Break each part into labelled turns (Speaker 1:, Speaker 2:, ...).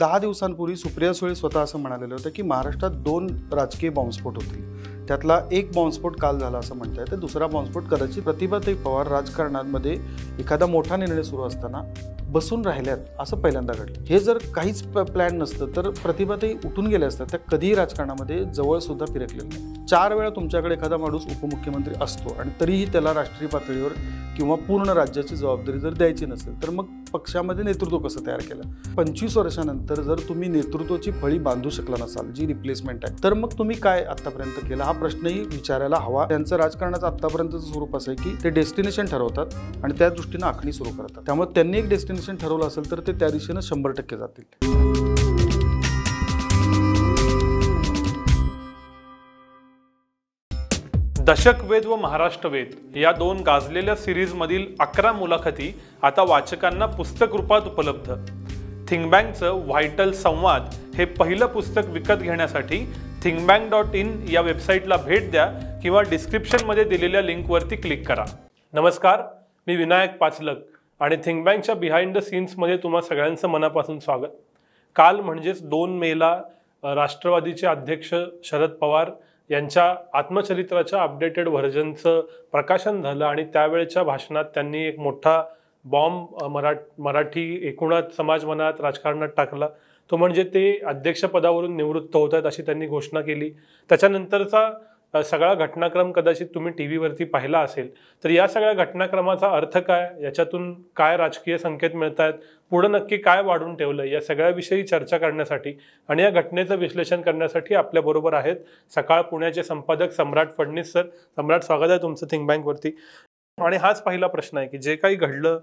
Speaker 1: दहा दिवसांपूर्वी सुप्रिया सुळे स्वतः असं म्हणालेलं होतं की महाराष्ट्रात दोन राजकीय बॉम्बस्फोट होतील त्यातला एक बॉम्बस्फोट काल झाला असं म्हणता तर दुसरा बॉम्बस्फोट कदाचित प्रतिभाताई पवार राजकारणामध्ये एखादा मोठा निर्णय सुरू असताना बसून राहिल्यात असं पहिल्यांदा घडलं हे जर काहीच प्लॅन नसतं तर प्रतिभाताई उठून गेल्या असतात त्या कधीही राजकारणामध्ये जवळसुद्धा फिरकलेलं नाही चार वेळा तुमच्याकडे एखादा माणूस उपमुख्यमंत्री असतो आणि तरीही त्याला राष्ट्रीय पातळीवर किंवा पूर्ण राज्याची जबाबदारी जर द्यायची नसेल तर मग पक्षामध्ये नेतृत्व कसं तयार केलं पंचवीस वर्षानंतर जर तुम्ही नेतृत्वाची फळी बांधू शकला नसाल जी रिप्लेसमेंट आहे तर मग तुम्ही काय आतापर्यंत केलं हा प्रश्नही विचारायला हवा त्यांचं राजकारणाचं आतापर्यंतचं स्वरूप असं की ते डेस्टिनेशन ठरवतात आणि त्या दृष्टीनं आखणी सुरू करतात त्यामुळे त्यांनी एक डेस्टिनेशन ठरवलं असेल तर ते त्या दिशेनं शंभर टक्के जातील
Speaker 2: वेद व महाराष्ट्र वेद या दोन गाजलेल्या मधील अकरा मुलाखती आता वाचकांना पुस्तक रूपात उपलब्ध थिंगबँगचं व्हायटल संवाद हे पहिलं पुस्तक विकत घेण्यासाठी थिंगबँग डॉट इन या वेबसाईटला भेट द्या किंवा डिस्क्रिप्शनमध्ये दिलेल्या लिंकवरती क्लिक करा नमस्कार मी विनायक पाचलक आणि थिंगबँगच्या बिहाइंड द सीन्समध्ये तुम्हा सगळ्यांचं मनापासून स्वागत काल म्हणजेच दोन मेला राष्ट्रवादीचे अध्यक्ष शरद पवार यांच्या आत्मचरित्राच्या अपडेटेड व्हर्जनचं प्रकाशन झालं आणि त्यावेळेच्या भाषणात त्यांनी एक मोठा बॉम्ब मरा मराठी एकूणात समाज मनात राजकारणात टाकला तो म्हणजे ते अध्यक्षपदावरून निवृत्त होत आहेत अशी त्यांनी घोषणा केली त्याच्यानंतरचा सगळा घटनाक्रम कदाचित तुम्ही टी व्हीवरती पाहिला असेल तर या सगळ्या घटनाक्रमाचा अर्थ काय याच्यातून काय राजकीय संकेत मिळत आहेत पुढं नक्की काय वाढून ठेवलं या सगळ्याविषयी चर्चा करण्यासाठी आणि या घटनेचं विश्लेषण करण्यासाठी आपल्याबरोबर आहेत सकाळ पुण्याचे संपादक सम्राट फडणीस सर सम्राट स्वागत आहे तुमचं थिंक बँकवरती आणि हाच पहिला प्रश्न आहे की जे काही घडलं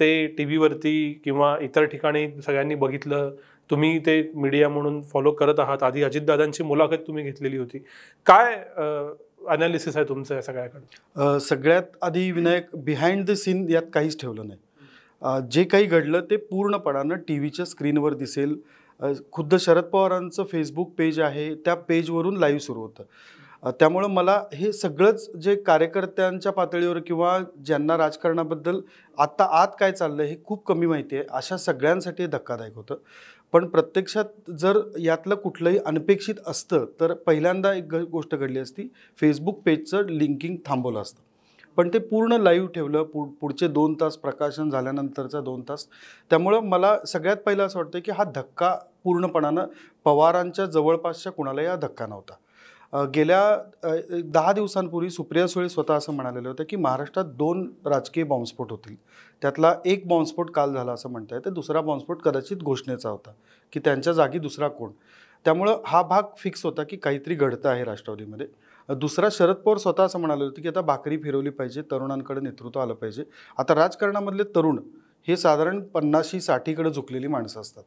Speaker 2: ते टी व्हीवरती किंवा इतर ठिकाणी सगळ्यांनी बघितलं तुम्ही ते मीडिया म्हणून फॉलो करत आहात आधी अजितदादांची मुलाखत तुम्ही घेतलेली होती काय अनालिसिस आहे तुमचं या
Speaker 1: सगळ्याकडे सगळ्यात आधी विनायक बिहाइंड द सीन यात काहीच ठेवलं नाही जे काही घडलं ते पूर्णपणानं टी व्हीच्या स्क्रीनवर दिसेल खुद्द शरद पवारांचं फेसबुक पेज आहे त्या पेजवरून लाईव्ह सुरू होतं त्यामुळं मला हे सगळंच जे कार्यकर्त्यांच्या पातळीवर किंवा ज्यांना राजकारणाबद्दल आत्ता आत काय चाललं हे खूप कमी माहिती आहे अशा सगळ्यांसाठी हे धक्कादायक होतं पण प्रत्यक्षात जर यातलं कुठलंही अनपेक्षित असतं तर पहिल्यांदा एक गोष्ट घडली असती फेसबुक पेजचं लिंकिंग थांबवलं असतं पण ते पूर्ण लाईव्ह ठेवलं पु पुढचे दोन तास प्रकाशन झाल्यानंतरचा दोन तास त्यामुळं मला सगळ्यात पहिलं असं वाटतं की हा धक्का पूर्णपणानं पवारांच्या जवळपासच्या कुणाला या धक्का नव्हता गेल्या दहा दिवसांपूर्वी सुप्रिया सुळे स्वतः असं म्हणालेलं होतं की महाराष्ट्रात दोन राजकीय बॉम्बस्फोट होतील त्यातला एक बॉम्बस्फोट काल झाला असं आहे तर दुसरा बॉम्बस्फोट कदाचित घोषणेचा होता की त्यांच्या जागी दुसरा कोण त्यामुळं हा भाग फिक्स होता की काहीतरी घडतं आहे राष्ट्रवादीमध्ये दुसरा शरद पवार स्वतः असं म्हणाले होते की आता भाकरी फिरवली पाहिजे तरुणांकडे नेतृत्व आलं पाहिजे आता राजकारणामधले तरुण हे साधारण पन्नाशी साठीकडे झुकलेली माणसं असतात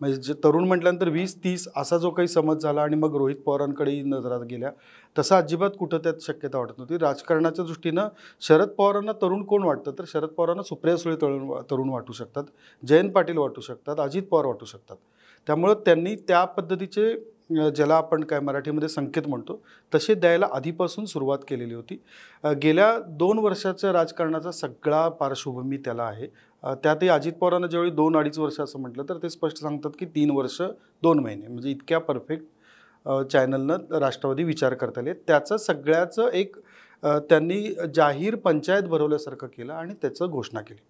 Speaker 1: म्हणजे जे तरुण म्हटल्यानंतर वीस तीस असा जो काही समज झाला आणि मग रोहित पवारांकडेही नजरात गेल्या तसा अजिबात कुठं त्यात शक्यता वाटत नव्हती राजकारणाच्या दृष्टीनं शरद पवारांना तरुण कोण वाटतं तर शरद पवारांना सुप्रिया सुळे तरुण तरुण वाटू शकतात जयंत पाटील वाटू शकतात अजित पवार वाटू शकतात त्यामुळं त्यांनी त्या पद्धतीचे ज्याला आपण काय मराठीमध्ये संकेत म्हणतो तसे द्यायला आधीपासून सुरुवात केलेली होती गेल्या दोन वर्षाच्या राजकारणाचा सगळा पार्श्वभूमी त्याला आहे त्यातही अजित पवारांना ज्यावेळी दोन अडीच वर्ष असं म्हटलं तर ते स्पष्ट सांगतात की तीन वर्ष दोन महिने म्हणजे इतक्या परफेक्ट चॅनलनं राष्ट्रवादी विचार करता आले त्याचं सगळ्याचं एक त्यांनी जाहीर पंचायत भरवल्यासारखं केलं आणि त्याचं घोषणा केली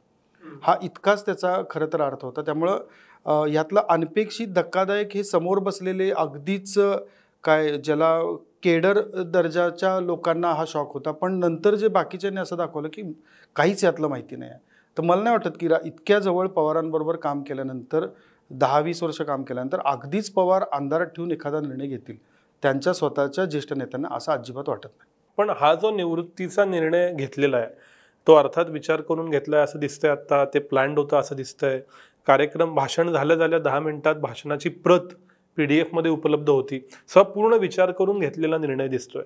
Speaker 1: हा इतकाच त्याचा खरं तर अर्थ होता त्यामुळं यातला अनपेक्षित धक्कादायक हे समोर बसलेले अगदीच काय ज्याला केडर दर्जाच्या लोकांना हा शॉक होता पण नंतर जे बाकीच्यांनी असं दाखवलं की काहीच यातलं माहिती नाही आहे तर मला नाही वाटत की रा इतक्या जवळ पवारांबरोबर काम केल्यानंतर दहा वीस वर्ष काम केल्यानंतर अगदीच पवार अंधारात ठेवून एखादा निर्णय घेतील त्यांच्या स्वतःच्या ज्येष्ठ नेत्यांना असं अजिबात वाटत नाही पण हा जो निवृत्तीचा निर्णय घेतलेला आहे तो अर्थात
Speaker 2: विचार करून घेतला आहे असं दिसतंय आत्ता ते प्लॅन्ड होतं असं दिसतंय कार्यक्रम भाषण झालं झाल्या दहा मिनिटात भाषणाची प्रत पी डी एफमध्ये उपलब्ध होती संपूर्ण पूर्ण विचार करून घेतलेला निर्णय दिसतोय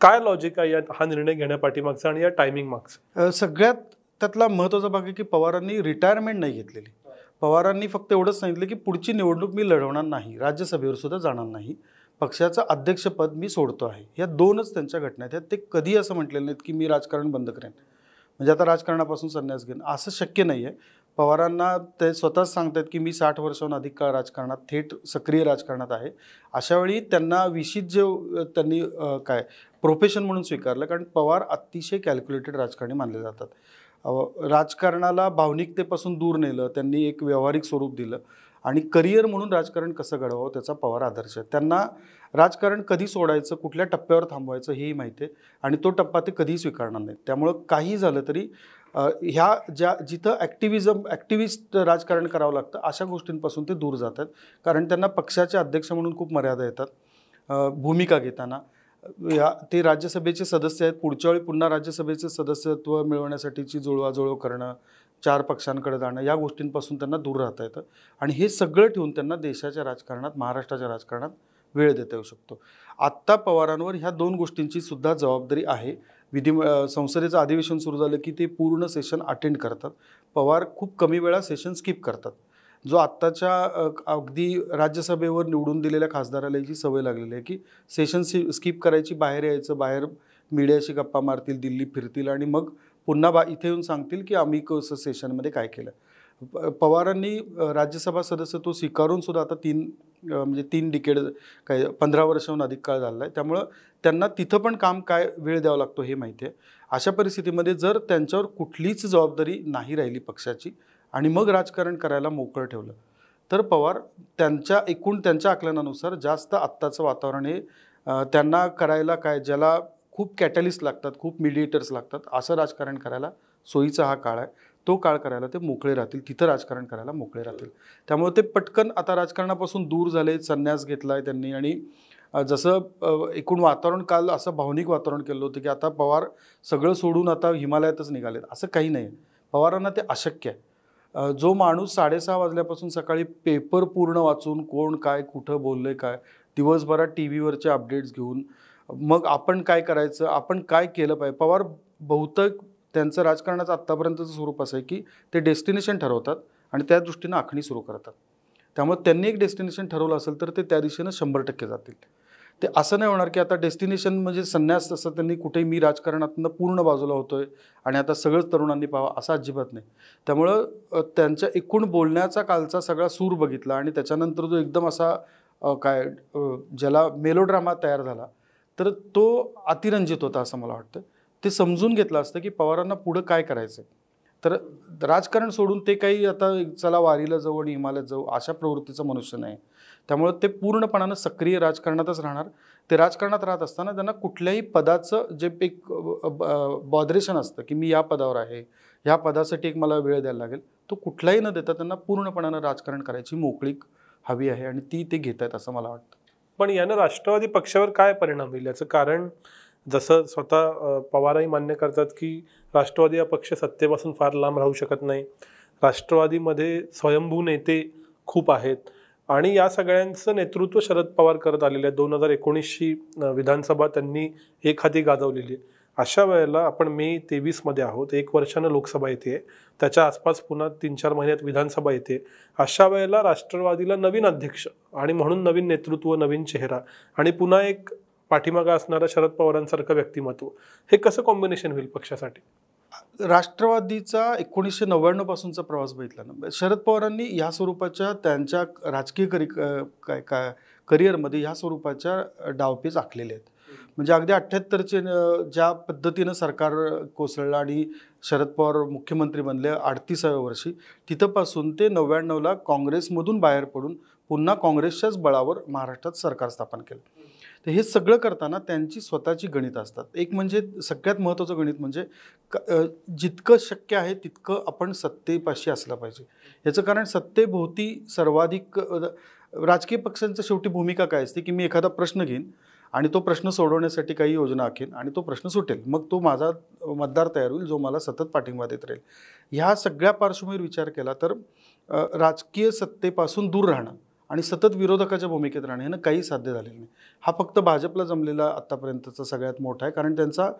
Speaker 2: काय लॉजिक आहे या हा निर्णय घेण्यापाठीमागचा आणि या टायमिंग मागचा
Speaker 1: सगळ्यात त्यातला महत्त्वाचा भाग आहे की पवारांनी रिटायरमेंट नाही घेतलेली पवारांनी फक्त एवढंच सांगितलं की पुढची निवडणूक मी लढवणार नाही राज्यसभेवर सुद्धा जाणार नाही पक्षाचं अध्यक्षपद मी सोडतो आहे या दोनच त्यांच्या घटना आहेत ते कधी असं म्हटलेलं नाहीत की मी राजकारण बंद करेन म्हणजे आता राजकारणापासून संन्यास घेईन असं शक्य नाही आहे पवारांना ते स्वतःच आहेत की मी साठ वर्षाहून अधिक काळ राजकारणात थेट सक्रिय राजकारणात आहे अशावेळी त्यांना विशिष्ट जे त्यांनी काय प्रोफेशन म्हणून स्वीकारलं कारण पवार अतिशय कॅल्क्युलेटेड राजकारणी मानले जातात राजकारणाला भावनिकतेपासून दूर नेलं त्यांनी एक व्यावहारिक स्वरूप दिलं आणि करिअर म्हणून राजकारण कसं घडवावं त्याचा पवार आदर्श आहे त्यांना राजकारण कधी सोडायचं कुठल्या टप्प्यावर थांबवायचं हेही माहिती आहे आणि तो टप्पा ते कधीही स्वीकारणार नाहीत त्यामुळं काही झालं तरी ह्या ज्या जिथं ॲक्टिव्हिजम ॲक्टिव्हिस्ट राजकारण करावं लागतं अशा गोष्टींपासून ते दूर जातात कारण त्यांना पक्षाचे अध्यक्ष म्हणून खूप मर्यादा येतात भूमिका घेताना या ते राज्यसभेचे सदस्य आहेत पुढच्या वेळी पुन्हा राज्यसभेचे सदस्यत्व मिळवण्यासाठीची जुळवाजुळव करणं चार पक्षांकडे जाणं या गोष्टींपासून त्यांना दूर राहता येतं आणि हे सगळं ठेवून त्यांना देशाच्या राजकारणात महाराष्ट्राच्या राजकारणात वेळ देता येऊ शकतो आत्ता पवारांवर ह्या दोन गोष्टींची सुद्धा जबाबदारी आहे विधी संसदेचं अधिवेशन सुरू झालं की ते पूर्ण सेशन अटेंड करतात पवार खूप कमी वेळा सेशन स्किप करतात जो आत्ताच्या अगदी राज्यसभेवर निवडून दिलेल्या खासदाराला जी सवय लागलेली आहे की सेशन सी स्किप करायची बाहेर यायचं बाहेर मीडियाशी गप्पा मारतील दिल्ली फिरतील आणि मग पुन्हा बा इथे येऊन सांगतील की आम्ही कसं सेशनमध्ये काय केलं पवारांनी राज्यसभा तो स्वीकारून सुद्धा आता तीन म्हणजे तीन डिकेड काय पंधरा वर्षाहून अधिक काळ झाला आहे त्यामुळं त्यांना तिथं पण काम काय वेळ द्यावा लागतो हे माहिती आहे अशा परिस्थितीमध्ये जर त्यांच्यावर कुठलीच जबाबदारी नाही राहिली पक्षाची आणि मग राजकारण करायला मोकळं ठेवलं तर पवार त्यांच्या एकूण त्यांच्या आकलनानुसार जास्त आत्ताचं वातावरण हे त्यांना करायला काय ज्याला खूप कॅटलिस्ट लागतात खूप मिडिएटर्स लागतात असं राजकारण करायला सोयीचा हा काळ आहे तो काळ करायला ते मोकळे राहतील तिथं राजकारण करायला मोकळे राहतील त्यामुळे ते पटकन आता राजकारणापासून दूर झाले संन्यास घेतला आहे त्यांनी आणि जसं एकूण वातावरण काल असं भावनिक वातावरण केलं होतं की आता पवार सगळं सोडून आता हिमालयातच निघालेत असं काही नाही पवारांना ते अशक्य आहे जो माणूस साडेसहा वाजल्यापासून सकाळी पेपर पूर्ण वाचून कोण काय कुठं बोललं काय दिवसभरात टी व्हीवरचे अपडेट्स घेऊन मग आपण काय करायचं आपण काय केलं पाहिजे पवार बहुतेक त्यांचं राजकारणाचं आत्तापर्यंतचं स्वरूप असं आहे की ते डेस्टिनेशन ठरवतात आणि त्या दृष्टीनं आखणी सुरू करतात त्यामुळे त्यांनी एक डेस्टिनेशन ठरवलं असेल तर ते त्या दिशेनं शंभर टक्के जातील ते असं नाही होणार की आता डेस्टिनेशन म्हणजे संन्यास तसं त्यांनी कुठे मी राजकारणातनं पूर्ण बाजूला आहे आणि आता सगळंच तरुणांनी पाहावं असं अजिबात नाही त्यामुळं त्यांच्या एकूण बोलण्याचा कालचा सगळा सूर बघितला आणि त्याच्यानंतर जो एकदम असा काय ज्याला मेलोड्रामा तयार झाला तर तो अतिरंजित होता असं मला वाटतं ते समजून घेतलं असतं की पवारांना पुढं काय करायचं तर राजकारण सोडून ते काही आता चला वारीला जाऊ आणि हिमालयात जाऊ अशा प्रवृत्तीचं मनुष्य नाही त्यामुळं ते पूर्णपणानं सक्रिय राजकारणातच राहणार ते राजकारणात राहत असताना त्यांना कुठल्याही पदाचं जे एक बॉदरेशन असतं की मी या पदावर आहे ह्या पदासाठी एक मला वेळ द्यायला लागेल तो कुठलाही न देता त्यांना पूर्णपणानं राजकारण करायची मोकळीक हवी आहे आणि ती ते घेत आहेत असं मला वाटतं
Speaker 2: पण यानं राष्ट्रवादी पक्षावर काय परिणाम होईल याचं कारण जसं स्वतः पवारही मान्य करतात की राष्ट्रवादी हा पक्ष सत्तेपासून फार लांब राहू शकत नाही राष्ट्रवादीमध्ये स्वयंभू नेते खूप आहेत आणि या सगळ्यांचं नेतृत्व शरद पवार करत आलेले आहे दोन हजार एकोणीसशी विधानसभा त्यांनी एक हाती गाजवलेली आहे अशा वेळेला आपण मे तेवीसमध्ये आहोत एक वर्षानं लोकसभा येते त्याच्या आसपास पुन्हा तीन चार महिन्यात विधानसभा येते अशा वेळेला राष्ट्रवादीला नवीन अध्यक्ष आणि म्हणून नवीन नेतृत्व नवीन चेहरा आणि पुन्हा एक पाठीमागा असणारा
Speaker 1: शरद पवारांसारखं व्यक्तिमत्व हे कसं कॉम्बिनेशन होईल पक्षासाठी राष्ट्रवादीचा एकोणीसशे नव्याण्णव पासूनचा प्रवास बघितला ना शरद पवारांनी ह्या स्वरूपाच्या त्यांच्या राजकीय करि काय काय करिअरमध्ये ह्या स्वरूपाच्या डावपेच आखलेले आहेत म्हणजे अगदी अठ्ठ्याहत्तरचे ज्या पद्धतीनं सरकार कोसळलं आणि शरद पवार मुख्यमंत्री बनले अडतीसाव्या वर्षी तिथंपासून ते नव्याण्णवला काँग्रेसमधून बाहेर पडून पुन्हा काँग्रेसच्याच बळावर महाराष्ट्रात सरकार स्थापन केलं तर हे सगळं करताना त्यांची स्वतःची गणित असतात एक म्हणजे सगळ्यात महत्त्वाचं गणित म्हणजे जितकं शक्य आहे तितकं आपण सत्तेपाशी असलं पाहिजे याचं कारण सत्तेभोवती सर्वाधिक राजकीय पक्षांचं शेवटी भूमिका काय असते की मी एखादा प्रश्न घेईन आणि तो प्रश्न सोडवण्यासाठी काही योजना आखेन आणि तो प्रश्न सुटेल मग तो माझा मतदार तयार होईल जो मला सतत पाठिंबा देत राहील ह्या सगळ्या पार्श्वभूमीवर विचार केला तर राजकीय सत्तेपासून दूर राहणं आणि सतत विरोधकाच्या भूमिकेत राहणे यानं काही साध्य झालेलं नाही हा फक्त भाजपला जमलेला आत्तापर्यंतचा सगळ्यात मोठा आहे कारण त्यांचा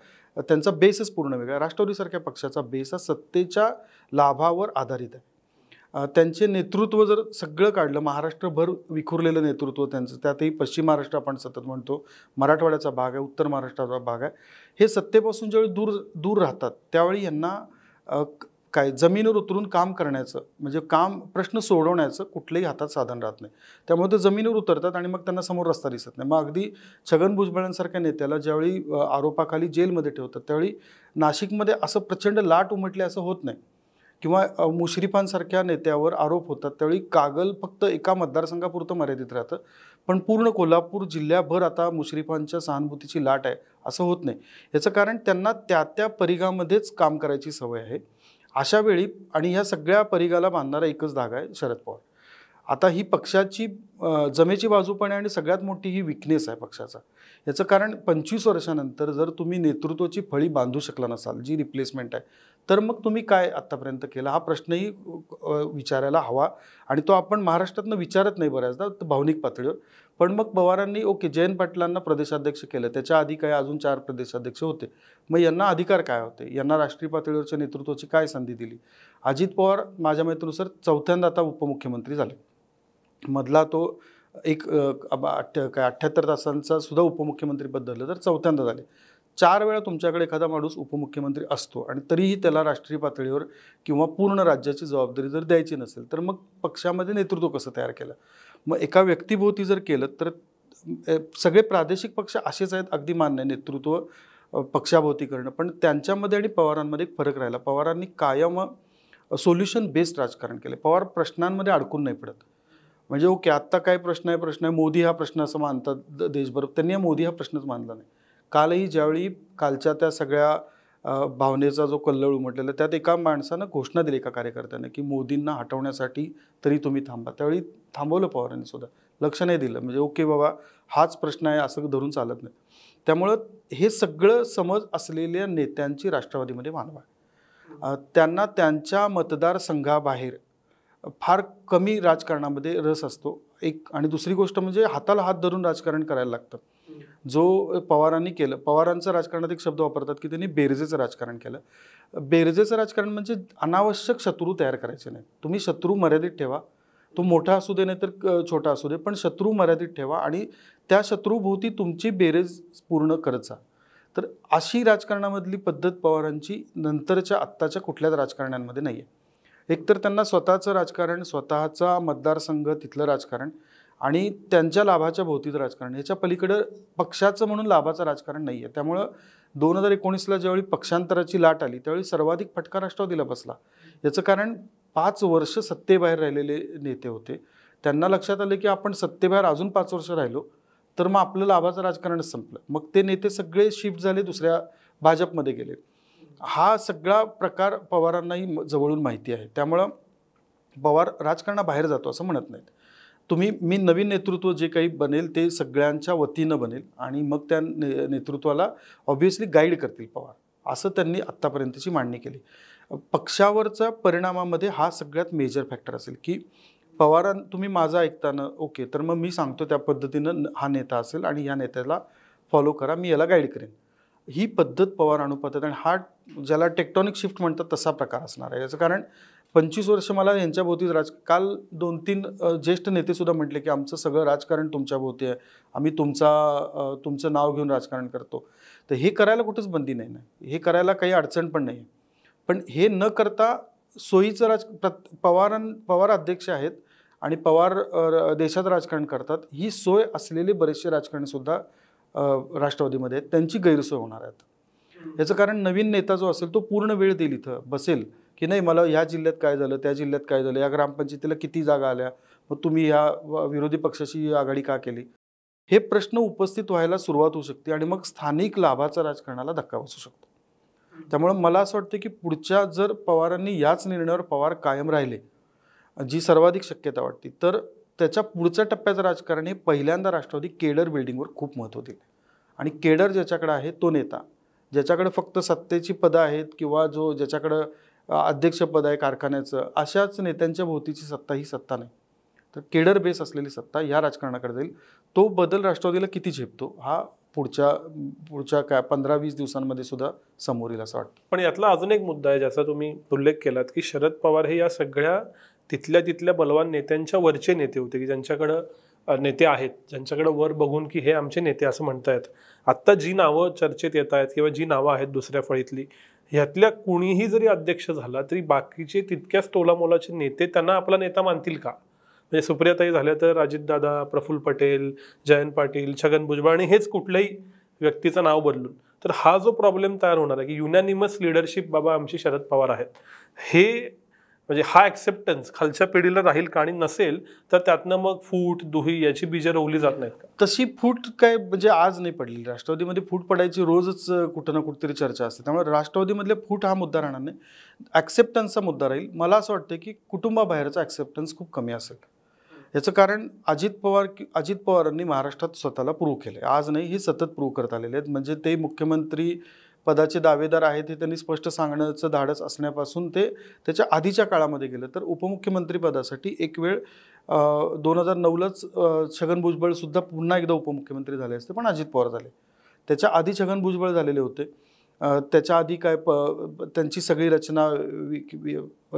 Speaker 1: त्यांचा बेसच पूर्ण वेगळा राष्ट्रवादीसारख्या पक्षाचा बेस हा सत्तेच्या लाभावर आधारित आहे त्यांचे नेतृत्व जर सगळं काढलं महाराष्ट्रभर विखुरलेलं नेतृत्व त्यांचं त्यातही पश्चिम महाराष्ट्र आपण सतत म्हणतो मराठवाड्याचा भाग आहे उत्तर महाराष्ट्राचा भाग आहे हे सत्तेपासून ज्यावेळी दूर दूर राहतात त्यावेळी यांना काय जमिनीवर उतरून काम करण्याचं म्हणजे काम प्रश्न सोडवण्याचं कुठलंही हातात साधन राहत नाही त्यामुळे ते जमिनीवर उतरतात आणि मग त्यांना समोर रस्ता दिसत नाही मग अगदी छगन भुजबळांसारख्या नेत्याला ज्यावेळी आरोपाखाली जेलमध्ये ठेवतात त्यावेळी नाशिकमध्ये असं प्रचंड लाट उमटली असं होत नाही किंवा मुश्रीफांसारख्या नेत्यावर आरोप होतात त्यावेळी कागल फक्त एका मतदारसंघापुरतं मर्यादित राहतं पण पूर्ण कोल्हापूर जिल्ह्याभर आता मुश्रीफांच्या सहानुभूतीची लाट आहे असं होत नाही याचं कारण त्यांना त्या त्या परिघामध्येच काम करायची सवय आहे अशा वेळी आणि ह्या सगळ्या परिघाला बांधणारा एकच धागा आहे शरद पवार आता ही पक्षाची जमेची बाजू पण आहे आणि सगळ्यात मोठी ही विकनेस आहे पक्षाचा याचं कारण पंचवीस वर्षानंतर जर तुम्ही नेतृत्वाची फळी बांधू शकला नसाल जी रिप्लेसमेंट आहे तर मग तुम्ही काय आत्तापर्यंत केला हा प्रश्नही विचारायला हवा आणि तो आपण महाराष्ट्रातनं विचारत नाही बऱ्याचदा भावनिक पातळीवर पण मग पवारांनी ओके जयंत पाटलांना प्रदेशाध्यक्ष केलं त्याच्या आधी काय अजून चार प्रदेशाध्यक्ष होते मग यांना अधिकार काय होते यांना राष्ट्रीय पातळीवरच्या नेतृत्वाची काय संधी दिली अजित पवार माझ्या माहितीनुसार चौथ्यांदा आता उपमुख्यमंत्री झाले मधला तो एक अठ्ठ्या काय अठ्ठ्याहत्तर तासांचा सुद्धा उपमुख्यमंत्री धरलं तर चौथ्यांदा झाले चार वेळा तुमच्याकडे एखादा माणूस उपमुख्यमंत्री असतो आणि तरीही त्याला राष्ट्रीय पातळीवर किंवा पूर्ण राज्याची जबाबदारी जर द्यायची नसेल तर मग पक्षामध्ये नेतृत्व कसं तयार केलं मग एका व्यक्तीभोवती जर केलं तर सगळे प्रादेशिक पक्ष असेच आहेत अगदी मान्य नेतृत्व पक्षाभोवती करणं पण त्यांच्यामध्ये आणि पवारांमध्ये एक फरक राहिला पवारांनी कायम सोल्युशन बेस्ड राजकारण केले पवार प्रश्नांमध्ये अडकून नाही पडत म्हणजे ओके आत्ता काय प्रश्न आहे प्रश्न आहे मोदी हा प्रश्न असं मानतात देशभर त्यांनी मोदी हा प्रश्नच मानला नाही कालही ज्यावेळी कालच्या त्या सगळ्या भावनेचा जो कल्लळ उमटलेला त्यात एका माणसानं घोषणा दिली एका कार्यकर्त्यानं की मोदींना हटवण्यासाठी तरी तुम्ही थांबा त्यावेळी थांबवलं पवारांनी सुद्धा लक्ष नाही दिलं म्हणजे ओके बाबा हाच प्रश्न आहे असं धरून चालत नाही त्यामुळं हे सगळं समज असलेल्या नेत्यांची राष्ट्रवादीमध्ये मानवा त्यांना त्यांच्या मतदारसंघाबाहेर फार कमी राजकारणामध्ये रस असतो एक आणि दुसरी गोष्ट म्हणजे हाताला हात धरून राजकारण करायला लागतं जो पवारांनी केलं पवारांचं राजकारणात एक शब्द वापरतात की त्यांनी बेरजेचं राजकारण केलं बेरजेचं राजकारण म्हणजे अनावश्यक शत्रू तयार करायचे नाही तुम्ही शत्रू मर्यादित ठेवा तो मोठा असू दे नाही तर छोटा असू दे पण शत्रू मर्यादित ठेवा आणि त्या शत्रूभोवती तुमची बेरेज पूर्ण करत जा तर अशी राजकारणामधली पद्धत पवारांची नंतरच्या आत्ताच्या कुठल्याच राजकारण्यांमध्ये नाही आहे एकतर त्यांना स्वतःचं राजकारण स्वतःचा मतदारसंघ तिथलं राजकारण आणि त्यांच्या लाभाच्या भोवतीचं राजकारण याच्या पलीकडं पक्षाचं म्हणून लाभाचं राजकारण नाही आहे त्यामुळं दोन हजार एकोणीसला ज्यावेळी पक्षांतराची लाट आली त्यावेळी सर्वाधिक फटका राष्ट्रवादीला बसला याचं कारण पाच वर्ष सत्तेबाहेर राहिलेले नेते होते त्यांना लक्षात आलं की आपण सत्तेबाहेर अजून पाच वर्ष राहिलो तर मग आपलं लाभाचं राजकारणच संपलं मग ते नेते सगळे शिफ्ट झाले दुसऱ्या भाजपमध्ये गेले हा सगळा प्रकार पवारांनाही जवळून माहिती आहे त्यामुळं पवार राजकारणाबाहेर जातो असं म्हणत नाहीत तुम्ही मी नवीन नेतृत्व जे काही बनेल ते सगळ्यांच्या वतीनं बनेल आणि मग त्या ने नेतृत्वाला ऑब्व्हियसली गाईड करतील पवार असं त्यांनी आत्तापर्यंतची मांडणी केली पक्षावरच्या परिणामामध्ये हा सगळ्यात मेजर फॅक्टर असेल की पवारां तुम्ही माझा ऐकताना ओके तर मग मी सांगतो त्या पद्धतीनं हा नेता असेल आणि ह्या नेत्याला फॉलो करा मी याला गाईड करेन ही पद्धत पवार अनुपद्धत आणि हा ज्याला टेक्टॉनिक शिफ्ट म्हणतात तसा प्रकार असणार आहे याचं कारण पंचवीस वर्ष मला यांच्याभोवतीच राज काल दोन तीन ज्येष्ठ नेतेसुद्धा म्हटले की आमचं सगळं राजकारण तुमच्याभोवती आहे आम्ही तुमचा तुमचं नाव घेऊन राजकारण करतो तर हे करायला कुठंच बंदी नाही ना हे करायला काही अडचण पण नाही पण हे न करता सोयीचं राज पवारां पवार अध्यक्ष आहेत आणि पवार देशात राजकारण करतात ही सोय असलेले बरेचसे राजकारणसुद्धा राष्ट्रवादीमध्ये त्यांची गैरसोय होणार आहेत याचं कारण नवीन नेता जो असेल तो पूर्ण वेळ देईल इथं बसेल की नाही मला ह्या जिल्ह्यात काय झालं त्या जिल्ह्यात काय झालं या ग्रामपंचायतीला किती जागा आल्या मग तुम्ही ह्या विरोधी पक्षाशी आघाडी का केली हे प्रश्न उपस्थित व्हायला सुरुवात होऊ शकते आणि मग स्थानिक लाभाचा राजकारणाला धक्का बसू शकतो त्यामुळे मला असं वाटतं की पुढच्या जर पवारांनी याच निर्णयावर पवार कायम राहिले जी सर्वाधिक शक्यता वाटते तर त्याच्या पुढच्या टप्प्याचं राजकारण हे पहिल्यांदा राष्ट्रवादी केडर बिल्डिंगवर खूप महत्त्व देईल आणि केडर ज्याच्याकडे आहे तो नेता ज्याच्याकडे फक्त सत्तेची पदं आहेत किंवा जो ज्याच्याकडं अध्यक्षपद आहे कारखान्याचं अशाच नेत्यांच्या भोवतीची सत्ता ही सत्ता नाही तर केडर बेस असलेली सत्ता ह्या राजकारणाकडे जाईल तो बदल राष्ट्रवादीला किती झेपतो हा पुढच्या पुढच्या काय पंधरा वीस दिवसांमध्ये सुद्धा समोर येईल असं वाटतं
Speaker 2: पण यातला अजून एक मुद्दा आहे ज्याचा तुम्ही उल्लेख केलात की शरद पवार हे या सगळ्या तिथल्या तिथल्या बलवान नेत्यांच्या वरचे नेते होते की ज्यांच्याकडं नेते आहेत ज्यांच्याकडं वर बघून की हे आमचे नेते असं म्हणतायत आत्ता जी नावं चर्चेत येत आहेत किंवा जी नावं आहेत दुसऱ्या फळीतली ह्यातल्या कुणीही जरी अध्यक्ष झाला तरी बाकीचे तितक्याच तोलामोलाचे नेते त्यांना आपला नेता मानतील का म्हणजे सुप्रियाताई झाल्या तर अजितदादा प्रफुल्ल पटेल जयंत पाटील छगन भुजबळ आणि हेच कुठल्याही व्यक्तीचं नाव बदलून तर हा जो प्रॉब्लेम तयार होणार आहे की युनॅनिमस लिडरशिप बाबा आमचे शरद पवार आहेत हे म्हणजे हा ॲक्सेप्टन्स खालच्या पिढीला राहील का आणि नसेल तर त्यातनं मग
Speaker 1: फूट दुही याची बीजं रोवली जात नाहीत तशी फूट काय म्हणजे आज नाही पडलेली राष्ट्रवादीमध्ये फूट पडायची रोजच कुठं ना कुठेतरी चर्चा असते त्यामुळे राष्ट्रवादीमधले फूट हा मुद्दा राहणार नाही ॲक्सेप्टन्सचा मुद्दा राहील मला असं वाटतं की कुटुंबाबाहेरचा ॲक्सेप्टन्स खूप कमी असेल याचं कारण अजित पवार अजित पवारांनी महाराष्ट्रात स्वतःला प्रूव्ह केलं आज नाही हे सतत प्रूव्ह करत आलेले आहेत म्हणजे ते मुख्यमंत्री पदाचे दावेदार आहेत हे त्यांनी स्पष्ट सांगण्याचं धाडस असण्यापासून ते त्याच्या आधीच्या काळामध्ये गेलं तर उपमुख्यमंत्री पदासाठी एक वेळ दोन हजार नऊलाच छगन भुजबळसुद्धा पुन्हा एकदा उपमुख्यमंत्री झाले असते पण अजित पवार झाले त्याच्या आधी छगन भुजबळ झालेले होते त्याच्या आधी काय प त्यांची सगळी रचना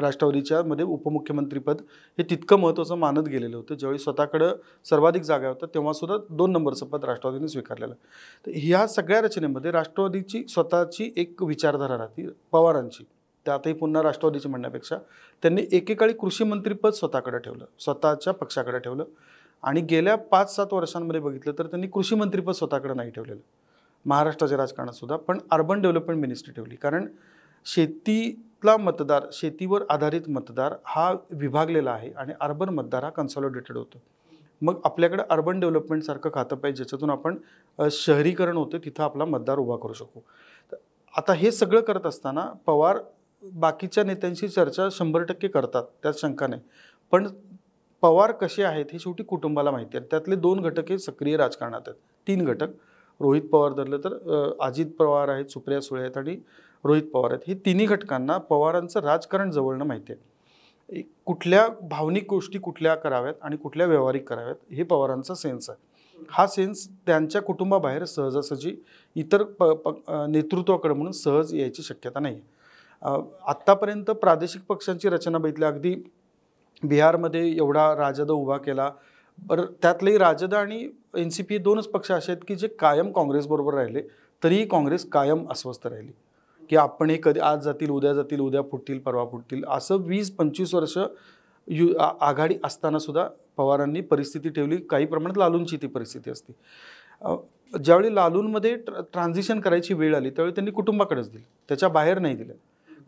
Speaker 1: राष्ट्रवादीच्या मध्ये उपमुख्यमंत्रीपद हे तितकं महत्त्वाचं मानत गेलेलं होतं ज्यावेळी स्वतःकडं सर्वाधिक जागा होत्या तेव्हा सुद्धा दोन नंबरचं पद राष्ट्रवादीने स्वीकारलेलं तर ह्या सगळ्या रचनेमध्ये राष्ट्रवादीची स्वतःची एक विचारधारा राहती पवारांची त्यातही पुन्हा राष्ट्रवादीची म्हणण्यापेक्षा त्यांनी एकेकाळी कृषी मंत्रीपद स्वतःकडे ठेवलं स्वतःच्या पक्षाकडे ठेवलं आणि गेल्या पाच सात वर्षांमध्ये बघितलं तर त्यांनी कृषी मंत्रीपद स्वतःकडे नाही ठेवलेलं महाराष्ट्राच्या राजकारणात सुद्धा पण अर्बन डेव्हलपमेंट मिनिस्ट्री ठेवली कारण शेतीतला मतदार शेतीवर आधारित मतदार हा विभागलेला आहे आणि अर्बन मतदार हा कन्सॉलिडेटेड होतो मग आपल्याकडे अर्बन डेव्हलपमेंटसारखं खातं पाहिजे ज्याच्यातून आपण शहरीकरण होतं तिथं आपला मतदार उभा करू शकू आता हे सगळं करत असताना पवार बाकीच्या नेत्यांशी चर्चा शंभर टक्के करतात त्यात शंका नाही पण पवार कसे आहेत हे शेवटी कुटुंबाला माहिती आहे त्यातले दोन घटक हे सक्रिय राजकारणात आहेत तीन घटक रोहित पवार धरलं तर अजित पवार आहेत सुप्रिया सुळे आहेत आणि रोहित पवार आहेत हे तिन्ही घटकांना पवारांचं राजकारण जवळनं माहिती आहे कुठल्या भावनिक गोष्टी कुठल्या कराव्यात आणि कुठल्या व्यावहारिक कराव्यात हे पवारांचा सेन्स आहे हा सेन्स त्यांच्या कुटुंबाबाहेर सहजासहजी इतर प प नेतृत्वाकडे म्हणून सहज यायची शक्यता नाही आत्तापर्यंत प्रादेशिक पक्षांची रचना बघितल्या अगदी बिहारमध्ये एवढा राजद उभा केला बरं त्यातलंही राजद आणि एन सी पी दोनच पक्ष असे आहेत की जे कायम काँग्रेसबरोबर राहिले तरीही काँग्रेस कायम अस्वस्थ राहिली की आपण हे कधी आज जातील उद्या जातील उद्या फुटतील परवा फुटतील असं वीस पंचवीस वर्ष यु आघाडी असतानासुद्धा पवारांनी परिस्थिती ठेवली काही प्रमाणात लालूंची ती परिस्थिती असते ज्यावेळी लालूंमध्ये ट्र ट्रान्झिशन करायची वेळ आली त्यावेळी त्यांनी कुटुंबाकडेच दिली त्याच्या बाहेर नाही दिलं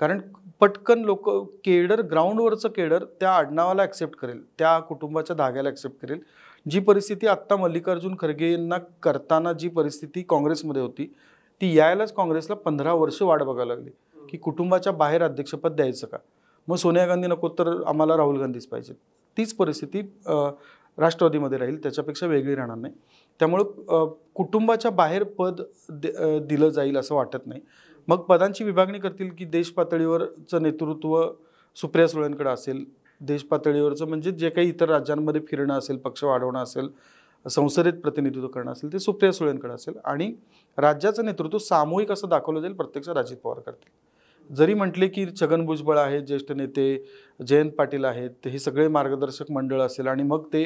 Speaker 1: कारण पटकन लोक केडर ग्राउंडवरचं केडर त्या आडनावाला ॲक्सेप्ट करेल त्या कुटुंबाच्या धाग्याला ॲक्सेप्ट करेल जी परिस्थिती आत्ता मल्लिकार्जुन यांना करताना जी परिस्थिती काँग्रेसमध्ये होती ती यायलाच काँग्रेसला पंधरा वर्ष वाट बघायला लागली की कुटुंबाच्या बाहेर अध्यक्षपद द्यायचं का मग सोनिया गांधी नको तर आम्हाला राहुल गांधीच पाहिजे तीच परिस्थिती राष्ट्रवादीमध्ये राहील त्याच्यापेक्षा वेगळी राहणार नाही त्यामुळं कुटुंबाच्या बाहेर पद दिलं जाईल असं वाटत नाही मग पदांची विभागणी करतील की देश पातळीवरचं नेतृत्व सुप्रिया सुळेंकडे असेल देश पातळीवरचं म्हणजे जे काही इतर राज्यांमध्ये फिरणं असेल पक्ष वाढवणं असेल संसदेत प्रतिनिधित्व करणं असेल ते सुप्रिया सुळेंकडे असेल आणि राज्याचं नेतृत्व सामूहिक असं दाखवलं जाईल प्रत्यक्ष अजित पवार करतील जरी म्हटले की छगन भुजबळ आहेत ज्येष्ठ नेते जयंत पाटील आहेत हे सगळे मार्गदर्शक मंडळ असेल आणि मग ते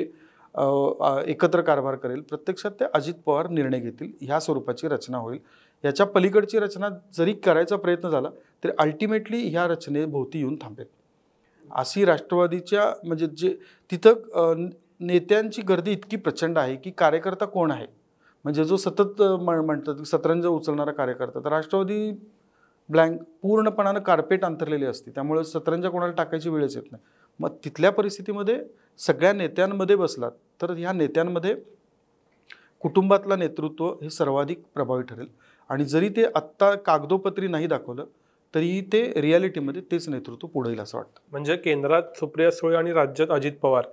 Speaker 1: एकत्र कारभार करेल प्रत्यक्षात ते अजित पवार निर्णय घेतील ह्या स्वरूपाची रचना होईल याच्या पलीकडची रचना जरी करायचा प्रयत्न झाला तरी अल्टिमेटली ह्या रचनेभोवती येऊन थांबेल अशी राष्ट्रवादीच्या म्हणजे जे तिथं नेत्यांची गर्दी इतकी प्रचंड आहे की कार्यकर्ता कोण आहे म्हणजे जो सतत म्हणतात सतरंज उचलणारा कार्यकर्ता तर राष्ट्रवादी ब्लँक पूर्णपणानं कार्पेट अंतरलेली असते त्यामुळे सतरंज कोणाला टाकायची वेळच येत नाही मग तिथल्या परिस्थितीमध्ये सगळ्या नेत्यांमध्ये बसलात तर ह्या नेत्यांमध्ये कुटुंबातलं नेतृत्व हे सर्वाधिक प्रभावी ठरेल आणि जरी ते आत्ता कागदोपत्री नाही दाखवलं तरी ते रियालिटीमध्ये तेच नेतृत्व पुढे येईल असं वाटतं म्हणजे केंद्रात सुप्रिया सुळे आणि राज्यात अजित पवार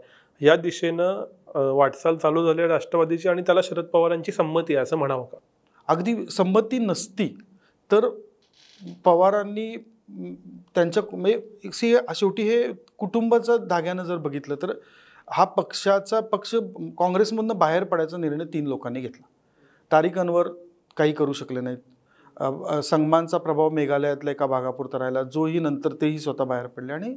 Speaker 1: या दिशेनं
Speaker 2: वाटचाल चालू झाली राष्ट्रवादीची आणि त्याला शरद पवारांची संमती आहे असं म्हणावं का अगदी संमती
Speaker 1: नसती तर पवारांनी त्यांच्या म्हणजे शेवटी हे कुटुंबाचं धाग्यानं जर बघितलं तर हा पक्षाचा पक्ष काँग्रेसमधनं बाहेर पडायचा निर्णय तीन लोकांनी घेतला तारिक अनवर काही करू शकले नाहीत संगमांचा प्रभाव मेघालयातल्या एका भागापुरता राहिला जोही नंतर तेही स्वतः बाहेर पडले आणि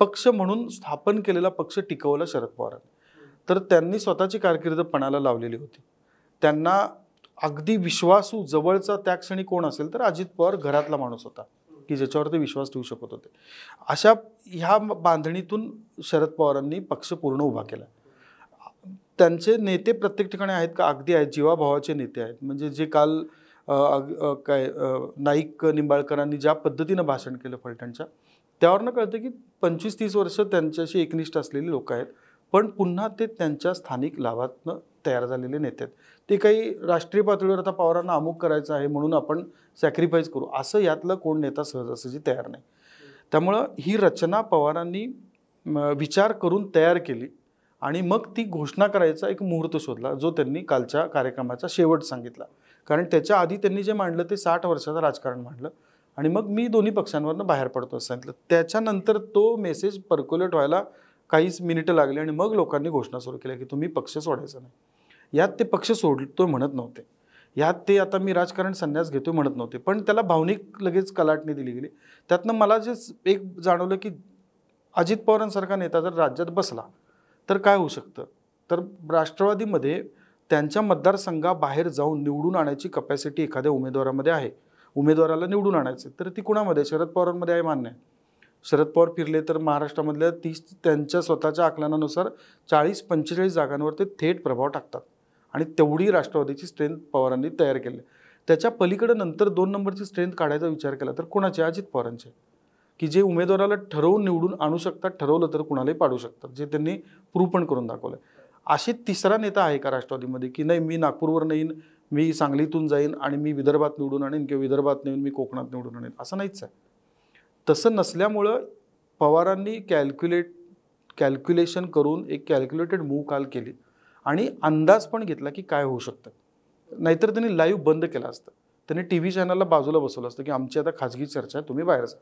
Speaker 1: पक्ष म्हणून स्थापन केलेला पक्ष टिकवला शरद पवारांनी तर त्यांनी स्वतःची कारकिर्द पणाला लावलेली होती त्यांना अगदी विश्वासू जवळचा त्या क्षणी कोण असेल तर अजित पवार घरातला माणूस होता की ज्याच्यावर ते विश्वास ठेवू शकत होते अशा ह्या बांधणीतून शरद पवारांनी पक्ष पूर्ण उभा केला त्यांचे नेते प्रत्येक ठिकाणी आहेत का अगदी आहेत जीवाभावाचे नेते आहेत म्हणजे जे काल काय नाईक निंबाळकरांनी ज्या पद्धतीनं भाषण केलं फलटणच्या त्यावरनं कळतं की पंचवीस तीस वर्ष त्यांच्याशी एकनिष्ठ असलेली लोक आहेत पण पुन्हा ते त्यांच्या स्थानिक लाभातनं तयार झालेले नेते आहेत ते काही राष्ट्रीय पातळीवर आता पवारांना अमुक करायचं आहे म्हणून आपण सॅक्रिफाईस करू असं यातलं कोण नेता सहजासहजी तयार नाही त्यामुळं ही रचना पवारांनी विचार करून तयार केली आणि मग ती घोषणा करायचा एक मुहूर्त शोधला जो त्यांनी कालच्या कार्यक्रमाचा शेवट सांगितला कारण त्याच्या आधी त्यांनी जे मांडलं ते साठ वर्षाचं राजकारण मांडलं आणि मग मी दोन्ही पक्षांवरनं बाहेर पडतो असं सांगितलं त्याच्यानंतर तो मेसेज पर्क्युलेट व्हायला काहीच मिनिटं लागली आणि मग लोकांनी घोषणा सुरू केल्या की तुम्ही पक्ष सोडायचा नाही यात ते पक्ष सोडतो म्हणत नव्हते यात ते आता मी राजकारण संन्यास घेतो म्हणत नव्हते पण त्याला भावनिक लगेच कलाटणी दिली गेली त्यातनं मला जे एक जाणवलं की अजित पवारांसारखा नेता जर राज्यात बसला तर काय होऊ शकतं तर राष्ट्रवादीमध्ये त्यांच्या मतदारसंघाबाहेर जाऊन निवडून आणायची कपॅसिटी एखाद्या उमेदवारामध्ये आहे उमेदवाराला निवडून आणायचं तर ती कुणामध्ये शरद पवारांमध्ये आहे मान्य आहे शरद पवार फिरले तर महाराष्ट्रामधल्या तीस त्यांच्या स्वतःच्या आकलनानुसार चाळीस पंचेचाळीस जागांवर ते थेट प्रभाव टाकतात आणि तेवढी राष्ट्रवादीची स्ट्रेंथ पवारांनी तयार केली त्याच्या पलीकडे नंतर दोन नंबरची स्ट्रेंथ काढायचा विचार केला तर कोणाचे अजित पवारांचे की जे उमेदवाराला ठरवून निवडून आणू शकतात ठरवलं तर कुणालाही पाडू शकतात जे त्यांनी प्रूव्ह पण करून दाखवलं असे तिसरा नेता आहे का राष्ट्रवादीमध्ये की नाही मी नागपूरवर नेईन मी सांगलीतून जाईन आणि मी विदर्भात निवडून आणेन किंवा विदर्भात नेऊन मी कोकणात निवडून आणेन असं नाहीच आहे तसं नसल्यामुळं पवारांनी कॅल्क्युलेट कॅल्क्युलेशन करून एक कॅल्क्युलेटेड मूव्ह काल केली आणि अंदाज पण घेतला की काय होऊ शकतं नाहीतर त्यांनी लाईव्ह बंद केला असतं त्यांनी टी व्ही चॅनलला बाजूला बसवलं असतं की आमची आता खाजगी चर्चा आहे तुम्ही बाहेर जा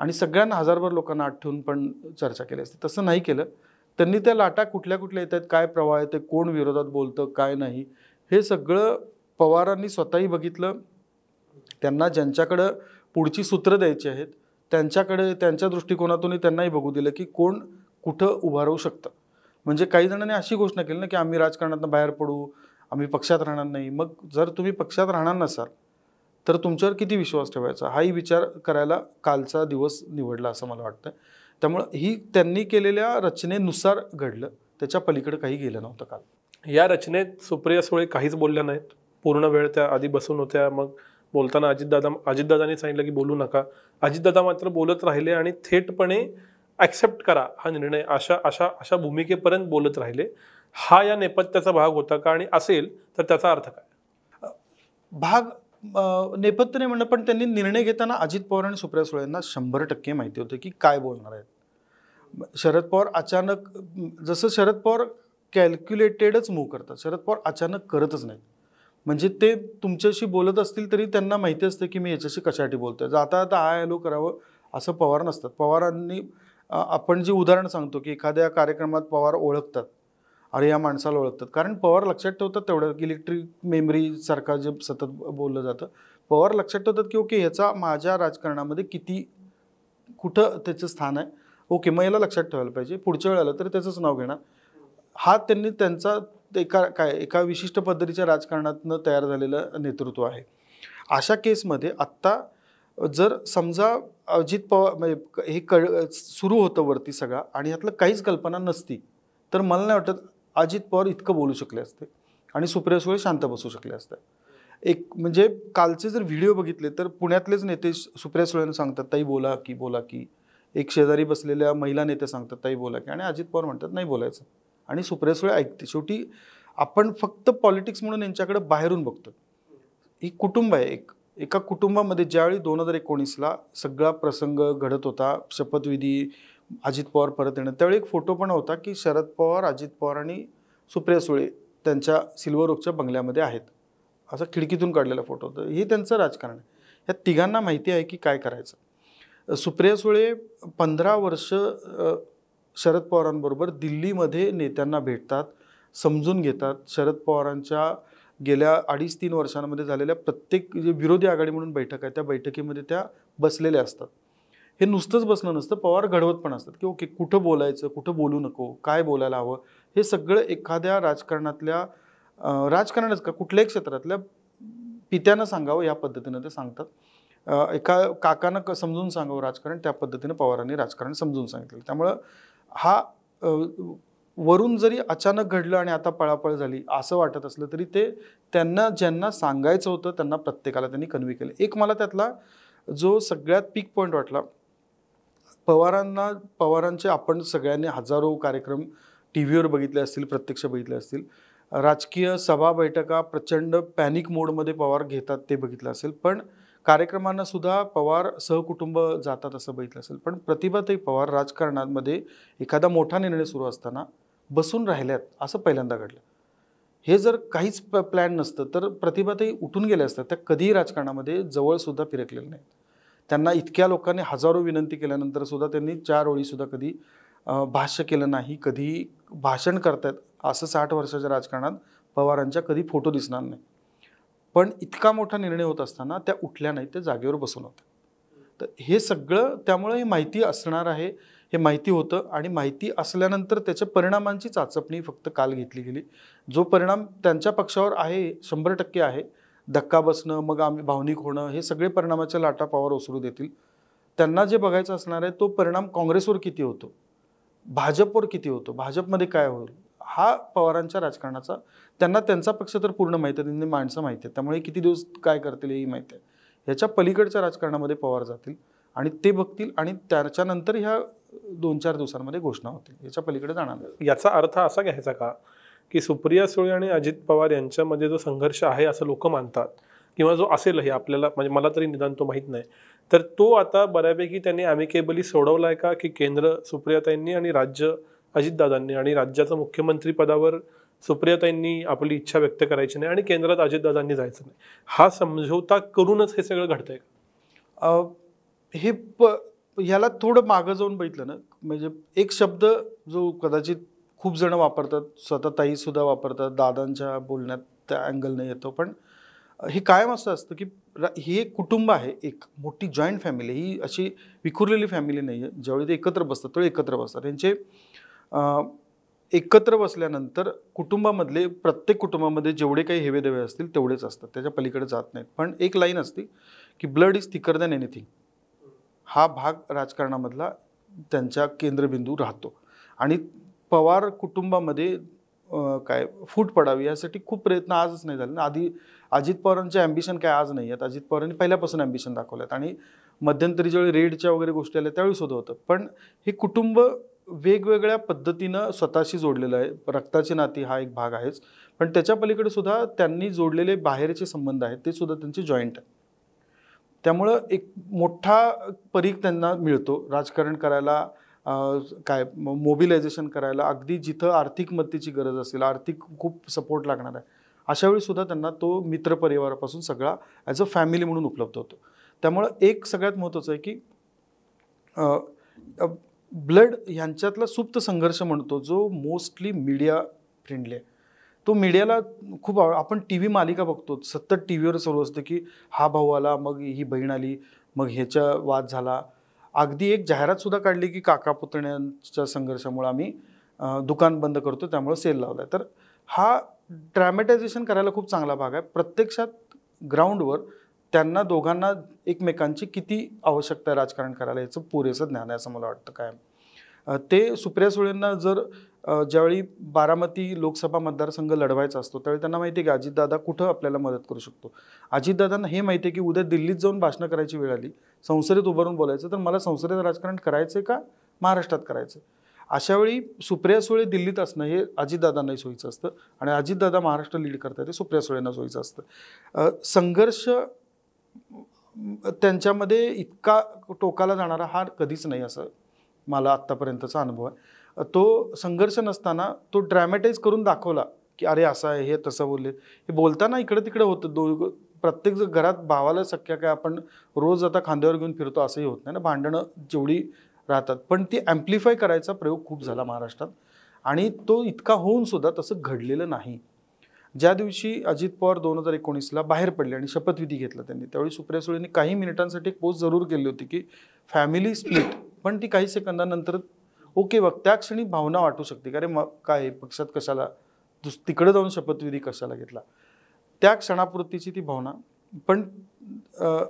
Speaker 1: आणि सगळ्यांना हजारभर लोकांना आठ ठेवून पण चर्चा केली असते तसं नाही केलं त्यांनी त्या लाटा कुठल्या कुठल्या येत आहेत काय प्रवाह येते कोण विरोधात बोलतं काय नाही हे सगळं पवारांनी स्वतःही बघितलं त्यांना ज्यांच्याकडं पुढची सूत्रं द्यायची आहेत त्यांच्याकडे त्यांच्या दृष्टिकोनातूनही त्यांनाही बघू दिलं की कोण कुठं उभा राहू शकतं म्हणजे काही जणांनी अशी घोषणा केली ना की आम्ही राजकारणातून बाहेर पडू आम्ही पक्षात राहणार नाही मग जर तुम्ही पक्षात राहणार नसाल तर तुमच्यावर किती विश्वास ठेवायचा हाही विचार करायला कालचा दिवस निवडला असं मला वाटतं त्यामुळं ही त्यांनी केलेल्या रचनेनुसार घडलं त्याच्या पलीकडे काही गेलं नव्हतं काल
Speaker 2: या रचनेत सुप्रिया सुळे काहीच बोलल्या नाहीत पूर्ण वेळ त्या आधी बसून होत्या मग बोलताना अजितदादा अजितदादांनी सांगितलं की बोलू नका अजितदादा मात्र बोलत राहिले आणि थेटपणे ॲक्सेप्ट करा हा निर्णय अशा अशा अशा भूमिकेपर्यंत बोलत राहिले हा या नेपथ्याचा भाग होता का आणि असेल तर त्याचा अर्थ काय
Speaker 1: भाग नेपथ्य नाही म्हणणं पण त्यांनी निर्णय घेताना अजित पवार आणि सुप्रिया सुळे यांना शंभर टक्के माहिती होतं की काय बोलणार आहेत शरद पवार अचानक जसं शरद पवार कॅल्क्युलेटेडच मूव्ह करतात शरद पवार अचानक करतच नाहीत म्हणजे ते तुमच्याशी बोलत असतील तरी त्यांना माहिती असतं की मी याच्याशी कशासाठी बोलतोय जाता आता आय आलो करावं असं पवार नसतात पवारांनी आपण जे उदाहरण सांगतो की एखाद्या कार्यक्रमात पवार ओळखतात अरे या माणसाला ओळखतात कारण पवार लक्षात ठेवतात तेवढं इलेक्ट्रिक मेमरीसारखा जे सतत बोललं जातं पवार लक्षात ठेवतात की ओके ह्याचा माझ्या राजकारणामध्ये किती कुठं त्याचं स्थान आहे ओके मग याला लक्षात ठेवायला पाहिजे पुढच्या वेळेला तर त्याचंच नाव घेणार हा त्यांनी त्यांचा एका काय एका विशिष्ट पद्धतीच्या राजकारणातनं तयार झालेलं नेतृत्व आहे अशा केसमध्ये आत्ता जर समजा अजित पवार म्हणजे हे कळ सुरू होतं वरती सगळा आणि यातलं काहीच कल्पना नसती तर मला नाही वाटत अजित पवार इतकं बोलू शकले असते आणि सुप्रिया सुळे शांत बसू शकले असते एक म्हणजे कालचे जर व्हिडिओ बघितले तर पुण्यातलेच नेते सुप्रिया सुळेनं सांगतात ताई बोला की बोला की एक शेजारी बसलेल्या महिला नेत्या सांगतात ताई बोला की आणि अजित पवार म्हणतात नाही बोलायचं आणि सुप्रिया सुळे ऐकते शेवटी आपण फक्त पॉलिटिक्स म्हणून यांच्याकडे बाहेरून बघतो ही कुटुंब आहे एक एका कुटुंबामध्ये ज्यावेळी दोन हजार एकोणीसला सगळा प्रसंग घडत होता शपथविधी अजित पवार परत येणं त्यावेळी एक फोटो पण होता की शरद पवार अजित पवार आणि सुप्रिया सुळे त्यांच्या सिल्वर ओकच्या बंगल्यामध्ये आहेत असा खिडकीतून काढलेला फोटो होता हे त्यांचं राजकारण आहे या तिघांना माहिती आहे की काय करायचं सुप्रिया सुळे पंधरा वर्ष शरद पवारांबरोबर दिल्लीमध्ये नेत्यांना भेटतात समजून घेतात शरद पवारांच्या गेल्या अडीच तीन वर्षांमध्ये झालेल्या प्रत्येक जे विरोधी आघाडी म्हणून बैठक आहे त्या बैठकीमध्ये त्या बसलेल्या असतात हे नुसतंच बसणं नसतं पवार घडवत पण असतात की ओके कुठं बोलायचं कुठं बोलू नको काय बोलायला हवं हे सगळं एखाद्या राजकारणातल्या राजकारणच का कुठल्याही क्षेत्रातल्या पित्यानं सांगावं या पद्धतीनं ते सांगतात एका काकानं क समजून सांगावं राजकारण त्या पद्धतीनं पवारांनी राजकारण समजून सांगितलं त्यामुळं हा वरून जरी अचानक घडलं आणि आता पळापळ झाली असं वाटत असलं तरी ते त्यांना ज्यांना सांगायचं होतं त्यांना प्रत्येकाला त्यांनी कन्व्हे केलं एक मला त्यातला जो सगळ्यात पीक पॉईंट वाटला पवारांना पवारांचे आपण सगळ्यांनी हजारो कार्यक्रम टी व्हीवर बघितले असतील प्रत्यक्ष बघितले असतील राजकीय सभा बैठका प्रचंड पॅनिक मोडमध्ये पवार घेतात ते बघितलं असेल पण कार्यक्रमांना सुद्धा पवार सहकुटुंब जातात असं बघितलं असेल पण प्रतिभाताई पवार राजकारणामध्ये एखादा मोठा निर्णय सुरू असताना बसून राहिल्यात असं पहिल्यांदा घडलं हे जर काहीच प्लॅन नसतं तर प्रतिभाताई उठून गेल्या असतात त्या कधीही राजकारणामध्ये जवळसुद्धा फिरकलेलं नाहीत त्यांना इतक्या लोकांनी हजारो विनंती केल्यानंतर सुद्धा त्यांनी चार ओळीसुद्धा कधी भाष्य केलं नाही कधी भाषण करतायत असं साठ वर्षाच्या राजकारणात पवारांच्या कधी फोटो दिसणार नाही पण इतका मोठा निर्णय होत असताना त्या उठल्या नाही त्या जागेवर बसून होत्या तर हे सगळं त्यामुळे हे माहिती असणार आहे हे माहिती होतं आणि माहिती असल्यानंतर त्याच्या परिणामांची चाचपणी फक्त काल घेतली गेली जो परिणाम त्यांच्या पक्षावर आहे शंभर टक्के आहे धक्का बसणं मग आम्ही भावनिक होणं हे सगळे परिणामाच्या लाटा पवार ओसरू देतील त्यांना जे बघायचं असणार आहे तो परिणाम काँग्रेसवर किती होतो भाजपवर किती होतो भाजपमध्ये काय होईल हा पवारांच्या राजकारणाचा त्यांना त्यांचा पक्ष तर पूर्ण माहिती आहे त्यांनी माणसं माहिती आहेत त्यामुळे किती दिवस काय करतील हेही माहिती आहे ह्याच्या पलीकडच्या राजकारणामध्ये पवार जातील आणि ते बघतील आणि त्याच्यानंतर ह्या दोन चार दिवसांमध्ये घोषणा होतील याच्या पलीकडे जाणार याचा अर्थ असा घ्यायचा का
Speaker 2: की सुप्रिया सुळे आणि अजित पवार यांच्यामध्ये जो संघर्ष आहे असं लोक मानतात किंवा जो असेलही आपल्याला म्हणजे मला तरी निदान तो माहीत नाही तर तो आता बऱ्यापैकी त्यांनी अमिकेबली सोडवला आहे का की केंद्र सुप्रियाताईंनी आणि राज्य अजितदादांनी आणि राज्याचं मुख्यमंत्री पदावर सुप्रियाताईंनी आपली इच्छा व्यक्त करायची नाही आणि केंद्रात अजितदादांनी जायचं नाही हा समझोता
Speaker 1: करूनच हे सगळं घडतंय का हे प ह्याला थोडं मागं जाऊन बघितलं ना म्हणजे एक शब्द जो कदाचित खूप जण वापरतात स्वतः ताईसुद्धा वापरतात दादांच्या बोलण्यात त्या अँगलने येतो पण हे कायम असं असतं की ही एक कुटुंब आहे एक मोठी जॉईंट फॅमिली ही अशी विखुरलेली फॅमिली नाही आहे ज्यावेळी ते एकत्र बसतात तेवढे एकत्र बसतात त्यांचे एकत्र बसल्यानंतर कुटुंबामधले प्रत्येक कुटुंबामध्ये जेवढे काही हेवेदेवे असतील तेवढेच असतात त्याच्या पलीकडे जात नाहीत पण एक लाईन असते की blood is thicker than anything हा भाग राजकारणामधला त्यांचा केंद्रबिंदू राहतो आणि पवार कुटुंबामध्ये काय फूट पडावी यासाठी खूप प्रयत्न आजच नाही झाले आधी अजित पवारांचे ॲम्बिशन काय आज नाही आहेत अजित पवारांनी पहिल्यापासून ॲम्बिशन दाखवल्यात आणि मध्यंतरी ज्यावेळी रेडच्या वगैरे गोष्टी आल्या त्यावेळी सुद्धा होतं पण हे कुटुंब वेगवेगळ्या पद्धतीनं स्वतःशी जोडलेलं आहे रक्ताची नाती हा एक भाग आहेच पण त्याच्या पलीकडे सुद्धा त्यांनी जोडलेले बाहेरचे संबंध आहेत ते सुद्धा त्यांचे जॉईंट आहे त्यामुळं एक मोठा परीख त्यांना मिळतो राजकारण करायला काय मोबिलायझेशन करायला अगदी जिथं आर्थिक मदतीची गरज असेल आर्थिक खूप सपोर्ट लागणार आहे अशावेळी सुद्धा त्यांना तो मित्रपरिवारापासून सगळा ॲज अ फॅमिली म्हणून उपलब्ध होतो त्यामुळं एक सगळ्यात महत्त्वाचं आहे की ब्लड ह्यांच्यातला सुप्त संघर्ष म्हणतो जो मोस्टली मीडिया फ्रेंडली आहे तो मीडियाला खूप आवड आपण टी व्ही मालिका बघतो सतत टी व्हीवर सुरू असतं की हा भाऊ आला मग ही बहीण आली मग ह्याच्या वाद झाला अगदी एक जाहिरात सुद्धा काढली की काका पुतण्यांच्या संघर्षामुळे आम्ही दुकान बंद करतो त्यामुळे सेल लावला तर हा ड्रॅमॅटायझेशन करायला खूप चांगला भाग आहे प्रत्यक्षात ग्राउंडवर त्यांना दोघांना एकमेकांची किती आवश्यकता राजकारण करायला याचं पुरेसं ज्ञान आहे असं मला वाटतं काय ते सुप्रिया सुळेंना जर ज्यावेळी बारामती लोकसभा मतदारसंघ लढवायचा असतो त्यावेळी त्यांना माहिती आहे की अजितदादा कुठं आपल्याला मदत करू शकतो अजितदादांना हे माहिती आहे की उद्या दिल्लीत जाऊन भाषणं करायची वेळ आली संसदेत उभारून बोलायचं तर मला संसदेत राजकारण करायचं का महाराष्ट्रात करायचं अशावेळी सुप्रिया सुळे दिल्लीत असणं हे अजितदादांनाही सोयीचं असतं आणि अजितदादा महाराष्ट्र लीड करतात ते सुप्रिया सुळेंना सोयीचं असतं संघर्ष त्यांच्यामध्ये इतका टोकाला जाणारा हा कधीच नाही असं मला आत्तापर्यंतचा अनुभव आहे तो संघर्ष नसताना तो ड्रॅमॅटाईज करून दाखवला की अरे असं आहे हे तसं बोलले हे बोलताना इकडं तिकडं होतं दो प्रत्येक घरात भावाला शक्य काय आपण रोज आता खांद्यावर घेऊन फिरतो असंही होत नाही ना भांडणं जेवढी राहतात पण ती ॲम्प्लिफाय करायचा प्रयोग खूप झाला महाराष्ट्रात आणि तो इतका होऊन सुद्धा तसं घडलेलं नाही ज्या दिवशी अजित पवार दोन हजार एकोणीसला बाहेर पडले आणि शपथविधी घेतला त्यांनी त्यावेळी सुप्रिया सुळेंनी काही मिनिटांसाठी एक पोस्ट जरूर केली होती की फॅमिली स्प्लिट पण ती काही सेकंदानंतर ओके बघ त्या क्षणी भावना वाटू शकते अरे मग काय पक्षात कशाला दुस तिकडे जाऊन शपथविधी कशाला घेतला त्या क्षणापुरतीची ती भावना पण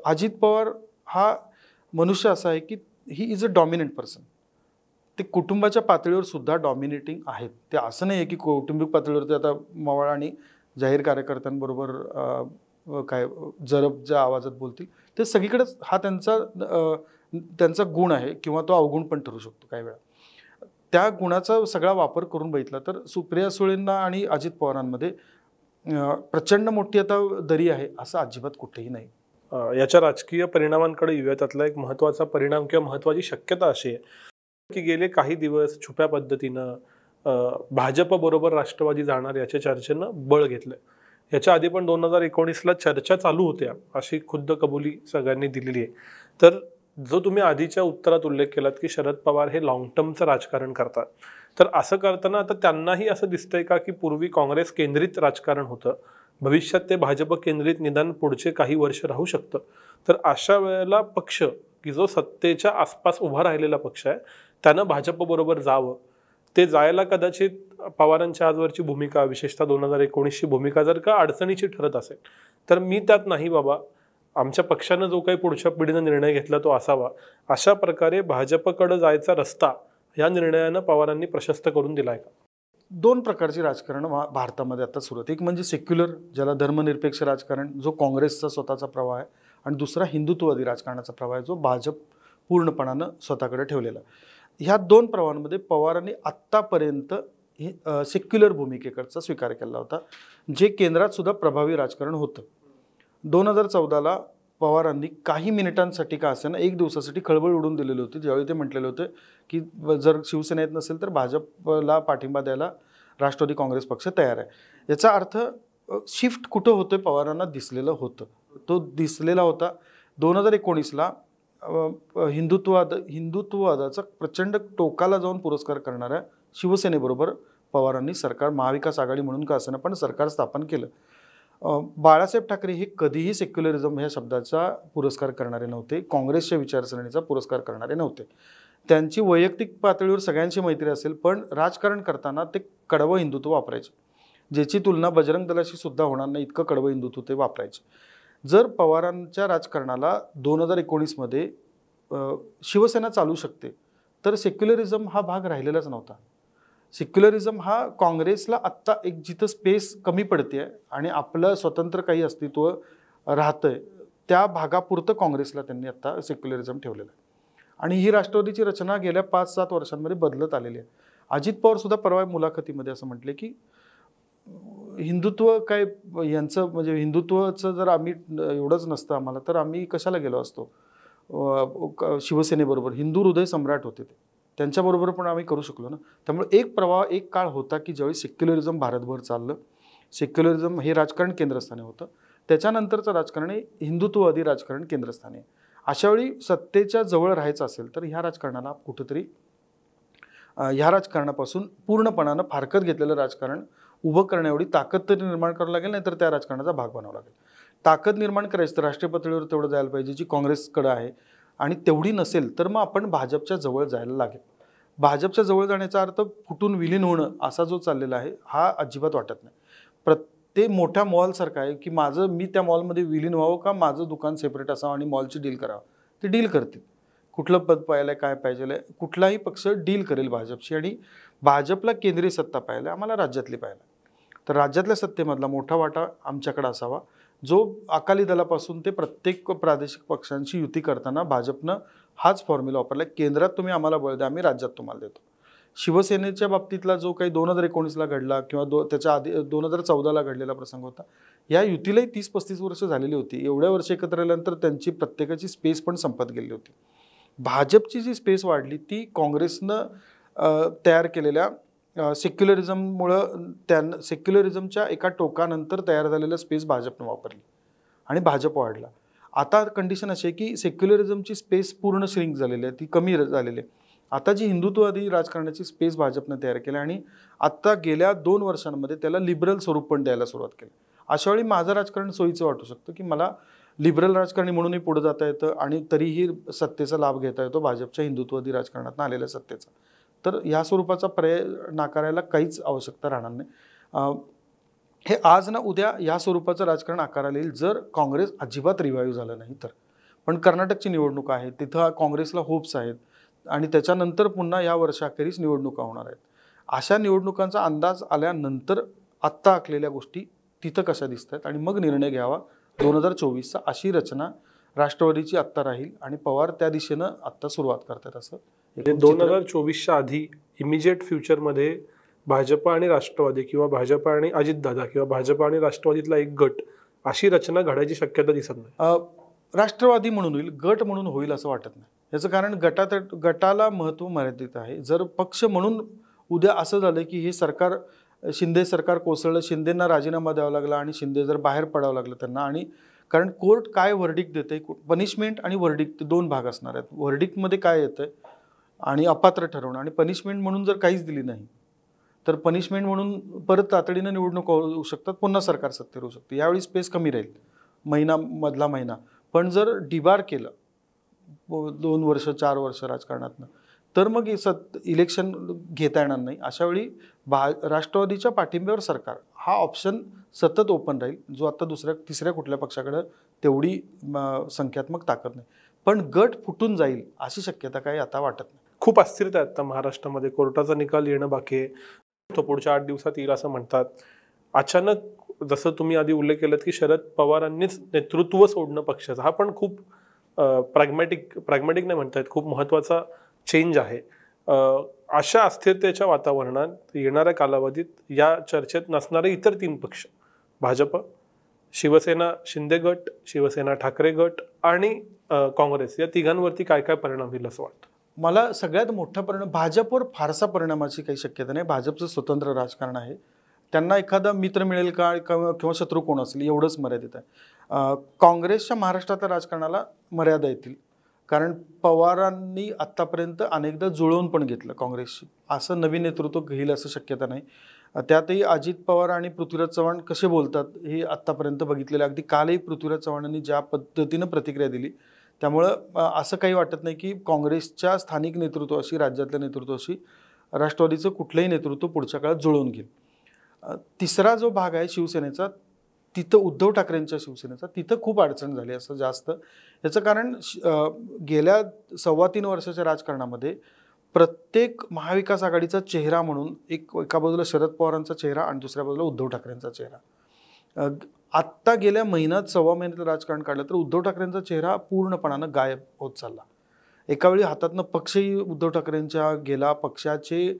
Speaker 1: अजित पवार हा मनुष्य असा आहे की he is a dominant person ते कुटुंबाच्या पातळीवर सुद्धा डॉमिनेटिंग आहेत ते असं नाही आहे की कौटुंबिक पातळीवर ते आता मवाळ आणि जाहीर कार्यकर्त्यांबरोबर काय जरब ज्या आवाजात बोलतील ते सगळीकडेच हा त्यांचा त्यांचा गुण आहे किंवा तो अवगुण पण ठरू शकतो काही वेळा त्या गुणाचा सगळा वापर करून बघितला तर सुप्रिया सुळेंना आणि अजित पवारांमध्ये प्रचंड मोठी आता दरी आहे असं अजिबात कुठेही
Speaker 2: नाही याच्या राजकीय परिणामांकडे येऊया त्यातला एक महत्त्वाचा परिणाम किंवा महत्त्वाची शक्यता अशी आहे की गेले काही दिवस छुप्या पद्धतीनं भाजपबरोबर राष्ट्रवादी जाणार याच्या चर्चेनं बळ घेतलं याच्या आधी पण दोन हजार एकोणीसला चर्चा चालू होत्या अशी खुद्द कबुली सगळ्यांनी दिलेली आहे तर जो तुम्ही आधीच्या उत्तरात उल्लेख केलात की शरद पवार हे लाँग टर्मचं राजकारण करतात तर असं करताना आता त्यांनाही असं दिसतंय का की पूर्वी काँग्रेस केंद्रित राजकारण होतं भविष्यात ते भाजप केंद्रित निदान पुढचे काही वर्ष राहू शकतं तर अशा वेळेला पक्ष की जो सत्तेच्या आसपास उभा राहिलेला पक्ष आहे त्यानं भाजपबरोबर जावं ते जायला कदाचित पवारांच्या आजवरची भूमिका विशेषतः दोन हजार एकोणीसची भूमिका जर का अडचणीची ठरत असेल तर मी त्यात नाही बाबा आमच्या पक्षानं जो काही पुढच्या पिढीनं निर्णय घेतला तो असावा अशा प्रकारे भाजपकडे जायचा
Speaker 1: रस्ता या निर्णयानं पवारांनी प्रशस्त करून दिला आहे का दोन प्रकारची राजकारण भारतामध्ये आता सुरू एक म्हणजे सेक्युलर ज्याला धर्मनिरपेक्ष राजकारण जो काँग्रेसचा स्वतःचा प्रवाह आहे आणि दुसरा हिंदुत्ववादी राजकारणाचा प्रवाह आहे जो भाजप पूर्णपणानं स्वतःकडे ठेवलेला ह्या दोन प्रवाहांमध्ये पवारांनी आत्तापर्यंत हे सेक्युलर भूमिकेकडचा स्वीकार केला होता जे केंद्रात सुद्धा प्रभावी राजकारण होतं दोन हजार चौदाला पवारांनी काही मिनिटांसाठी का असेना एक दिवसासाठी खळबळ उडून दिलेली होती ज्यावेळी ते म्हटलेले होते की जर शिवसेना येत नसेल तर भाजपला पाठिंबा द्यायला राष्ट्रवादी काँग्रेस पक्ष तयार आहे याचा अर्थ शिफ्ट कुठं होतं पवारांना दिसलेलं होतं तो दिसलेला होता दोन हजार एकोणीसला हिंदुत्ववाद हिंदुत्ववादाचा प्रचंड टोकाला जाऊन पुरस्कार करणाऱ्या शिवसेनेबरोबर पवारांनी सरकार महाविकास आघाडी म्हणून का असेना पण सरकार स्थापन केलं बाळासाहेब ठाकरे हे कधीही सेक्युलरिझम ह्या शब्दाचा पुरस्कार करणारे नव्हते काँग्रेसच्या विचारसरणीचा पुरस्कार करणारे नव्हते त्यांची वैयक्तिक पातळीवर सगळ्यांशी मैत्री असेल पण राजकारण करताना ते कडवं हिंदुत्व वापरायचे ज्याची तुलना बजरंग दलाशी सुद्धा होणार नाही इतकं कडवं हिंदुत्व ते वापरायचे जर पवारांच्या राजकारणाला दोन हजार एकोणीसमध्ये शिवसेना चालू शकते तर सेक्युलरिझम हा भाग राहिलेलाच नव्हता सेक्युलरिझम हा काँग्रेसला आत्ता एक जिथं स्पेस कमी पडते आणि आपलं स्वतंत्र काही अस्तित्व राहतंय त्या भागापुरतं काँग्रेसला त्यांनी आत्ता सेक्युलरिझम ठेवलेलं आहे आणि ही राष्ट्रवादीची रचना गेल्या पाच सात वर्षांमध्ये बदलत आलेली आहे अजित पवारसुद्धा परवा मुलाखतीमध्ये असं म्हटले की हिंदुत्व काय यांचं म्हणजे हिंदुत्वाचं जर आम्ही एवढंच नसतं आम्हाला तर आम्ही कशाला गेलो असतो शिवसेनेबरोबर हिंदू हृदय सम्राट होते ते त्यांच्याबरोबर पण आम्ही करू शकलो ना त्यामुळे एक प्रवाह एक काळ होता की ज्यावेळी सेक्युलरिझम भारतभर चाललं सेक्युलरिझम हे राजकारण केंद्रस्थानी होतं त्याच्यानंतरचं राजकारण हे हिंदुत्ववादी राजकारण केंद्रस्थानी आहे अशावेळी सत्तेच्या जवळ राहायचं असेल तर ह्या राजकारणाला कुठंतरी ह्या राजकारणापासून पूर्णपणानं फारकत घेतलेलं राजकारण उभं करण्याएवढी ताकद तरी निर्माण करावं लागेल नाहीतर त्या राजकारणाचा भाग बनावा लागेल ताकद निर्माण करायची तर राष्ट्रीय पातळीवर तेवढं जायला पाहिजे जी काँग्रेसकडं आहे आणि तेवढी नसेल तर मग आपण भाजपच्या जवळ जायला लागेल भाजपच्या जवळ जाण्याचा अर्थ फुटून विलीन होणं असा जो चाललेला आहे हा अजिबात वाटत नाही प्रत्येक मोठ्या मॉलसारखा आहे की माझं मी त्या मॉलमध्ये विलीन व्हावं का माझं दुकान सेपरेट असावं आणि मॉलची डील करावं ते डील करतील कुठलं पद पाहिलं काय पाहिजे कुठलाही पक्ष डील करेल भाजपशी आणि भाजपला केंद्रीय सत्ता पाहिलं आम्हाला राज्यातली पाहिलं तर राज्यातल्या सत्तेमधला मोठा वाटा आमच्याकडे असावा जो अकाली दलापासून ते प्रत्येक प्रादेशिक पक्षांशी युती करताना भाजपनं हाच फॉर्म्युला वापरला केंद्रात तुम्ही आम्हाला बळ द्या आम्ही राज्यात तुम्हाला देतो शिवसेनेच्या बाबतीतला जो काही दोन हजार एकोणीसला घडला किंवा दो त्याच्या आधी दोन हजार चौदाला घडलेला प्रसंग होता या युतीलाही तीस पस्तीस वर्ष झालेली होती एवढ्या वर्ष एकत्र आल्यानंतर त्यांची प्रत्येकाची स्पेस पण संपत गेली होती भाजपची जी स्पेस वाढली ती काँग्रेसनं तयार केलेल्या सेक्युलरिझममुळं त्यां सेक्युलरिझमच्या एका टोकानंतर तयार झालेला स्पेस भाजपनं वापरली आणि भाजप वाढला आता कंडिशन अशी आहे की सेक्युलरिझमची स्पेस पूर्ण श्रिंक झालेली आहे ती कमी झालेली आहे आता जी हिंदुत्ववादी राजकारणाची स्पेस भाजपनं तयार केली आणि आत्ता गेल्या दोन वर्षांमध्ये त्याला लिबरल स्वरूप पण द्यायला सुरुवात केली अशावेळी माझं राजकारण सोयीचं वाटू शकतं की मला लिबरल राजकारणी म्हणूनही पुढं जाता येतं आणि तरीही सत्तेचा लाभ घेता येतो भाजपच्या हिंदुत्ववादी राजकारणातून आलेल्या सत्तेचा तर ह्या स्वरूपाचा पर्याय नाकारायला काहीच आवश्यकता राहणार नाही हे आज ना उद्या या स्वरूपाचं राजकारण आकाराला येईल जर काँग्रेस अजिबात रिवाईव्ह झालं नाही तर पण कर्नाटकची निवडणूक आहे तिथं काँग्रेसला होप्स आहेत आणि त्याच्यानंतर पुन्हा या वर्षाखेरीस निवडणुका होणार आहेत अशा निवडणुकांचा अंदाज आल्यानंतर आत्ता आखलेल्या गोष्टी तिथं कशा दिसत आहेत आणि मग निर्णय घ्यावा दोन हजार चोवीसचा अशी रचना राष्ट्रवादीची आत्ता राहील आणि पवार त्या दिशेनं आत्ता सुरुवात करतात असं म्हणजे दोन हजार
Speaker 2: चोवीसच्या आधी इमिजिएट फ्युचरमध्ये भाजप आणि राष्ट्रवादी किंवा भाजप आणि अजितदादा किंवा भाजप आणि राष्ट्रवादीतला एक गट अशी रचना घडायची शक्यता दिसत नाही
Speaker 1: राष्ट्रवादी म्हणून होईल गट म्हणून होईल असं वाटत नाही याचं कारण गटात गटाला महत्त्व मर्यादित आहे जर पक्ष म्हणून उद्या असं झालं की हे सरकार शिंदे सरकार कोसळलं शिंदेंना राजीनामा द्यावा लागला आणि शिंदे जर बाहेर पडावं लागलं त्यांना आणि कारण कोर्ट काय वर्डिक्ट देते पनिशमेंट आणि ते दोन भाग असणार आहेत वर्डिकमध्ये काय येतं आहे आणि अपात्र ठरवणं आणि पनिशमेंट म्हणून जर काहीच दिली नाही तर पनिशमेंट म्हणून परत तातडीनं निवडणूक होऊ शकतात पुन्हा सरकार सत्तेवर होऊ शकते यावेळी स्पेस कमी राहील महिना मधला महिना पण जर डिबार केलं दोन वर्ष चार वर्ष राजकारणातनं तर मग सत इलेक्शन घेता येणार नाही अशावेळी वेळी भा राष्ट्रवादीच्या पाठिंब्यावर सरकार हा ऑप्शन सतत ओपन राहील जो आता दुसऱ्या तिसऱ्या कुठल्या पक्षाकडं तेवढी संख्यात्मक ताकद नाही पण गट फुटून जाईल अशी शक्यता काही आता वाटत नाही खूप अस्थिरता
Speaker 2: आहे आता महाराष्ट्रामध्ये कोर्टाचा निकाल येणं बाकी आहे तो पुढच्या आठ दिवसात येईल असं म्हणतात अचानक जसं तुम्ही आधी उल्लेख केलात की शरद पवारांनीच नेतृत्व सोडणं पक्षाचं हा पण खूप प्रॅग्मॅटिक प्रॅग्मॅटिक नाही म्हणतात खूप महत्त्वाचा चेंज आहे अशा अस्थिरतेच्या वातावरणात येणाऱ्या कालावधीत या चर्चेत नसणारे इतर तीन पक्ष भाजप शिवसेना शिंदे गट शिवसेना ठाकरे गट आणि काँग्रेस या तिघांवरती काय काय परिणाम होईल असं वाटतं
Speaker 1: मला सगळ्यात मोठा परिणाम भाजपवर फारसा परिणामाची काही शक्यता नाही भाजपचं स्वतंत्र राजकारण आहे त्यांना एखादा मित्र मिळेल का किंवा शत्रू कोण असेल एवढंच मर्यादित आहे काँग्रेसच्या महाराष्ट्रातल्या राजकारणाला मर्यादा येतील कारण पवारांनी आत्तापर्यंत अनेकदा जुळवून पण घेतलं काँग्रेसशी असं नवीन नेतृत्व घेईल असं शक्यता नाही त्यातही अजित पवार आणि पृथ्वीराज चव्हाण कसे बोलतात हे आत्तापर्यंत बघितलेलं अगदी कालही पृथ्वीराज चव्हाणांनी ज्या पद्धतीनं प्रतिक्रिया दिली त्यामुळं असं काही वाटत नाही की काँग्रेसच्या स्थानिक नेतृत्वाशी राज्यातल्या नेतृत्वाशी राष्ट्रवादीचं कुठलंही नेतृत्व पुढच्या काळात जुळवून घेईल तिसरा जो भाग आहे शिवसेनेचा तिथं उद्धव ठाकरेंच्या शिवसेनेचा तिथं खूप अडचण झाली असं जास्त याचं कारण गेल्या सव्वा तीन वर्षाच्या राजकारणामध्ये प्रत्येक महाविकास आघाडीचा चेहरा म्हणून एक एका बाजूला शरद पवारांचा चेहरा आणि दुसऱ्या बाजूला उद्धव ठाकरेंचा चेहरा आत्ता गेल्या महिन्यात सव्वा महिन्यातलं राजकारण काढलं तर उद्धव ठाकरेंचा चेहरा पूर्णपणानं गायब होत चालला एकावेळी हातातनं पक्षही उद्धव ठाकरेंच्या गेला पक्षाचे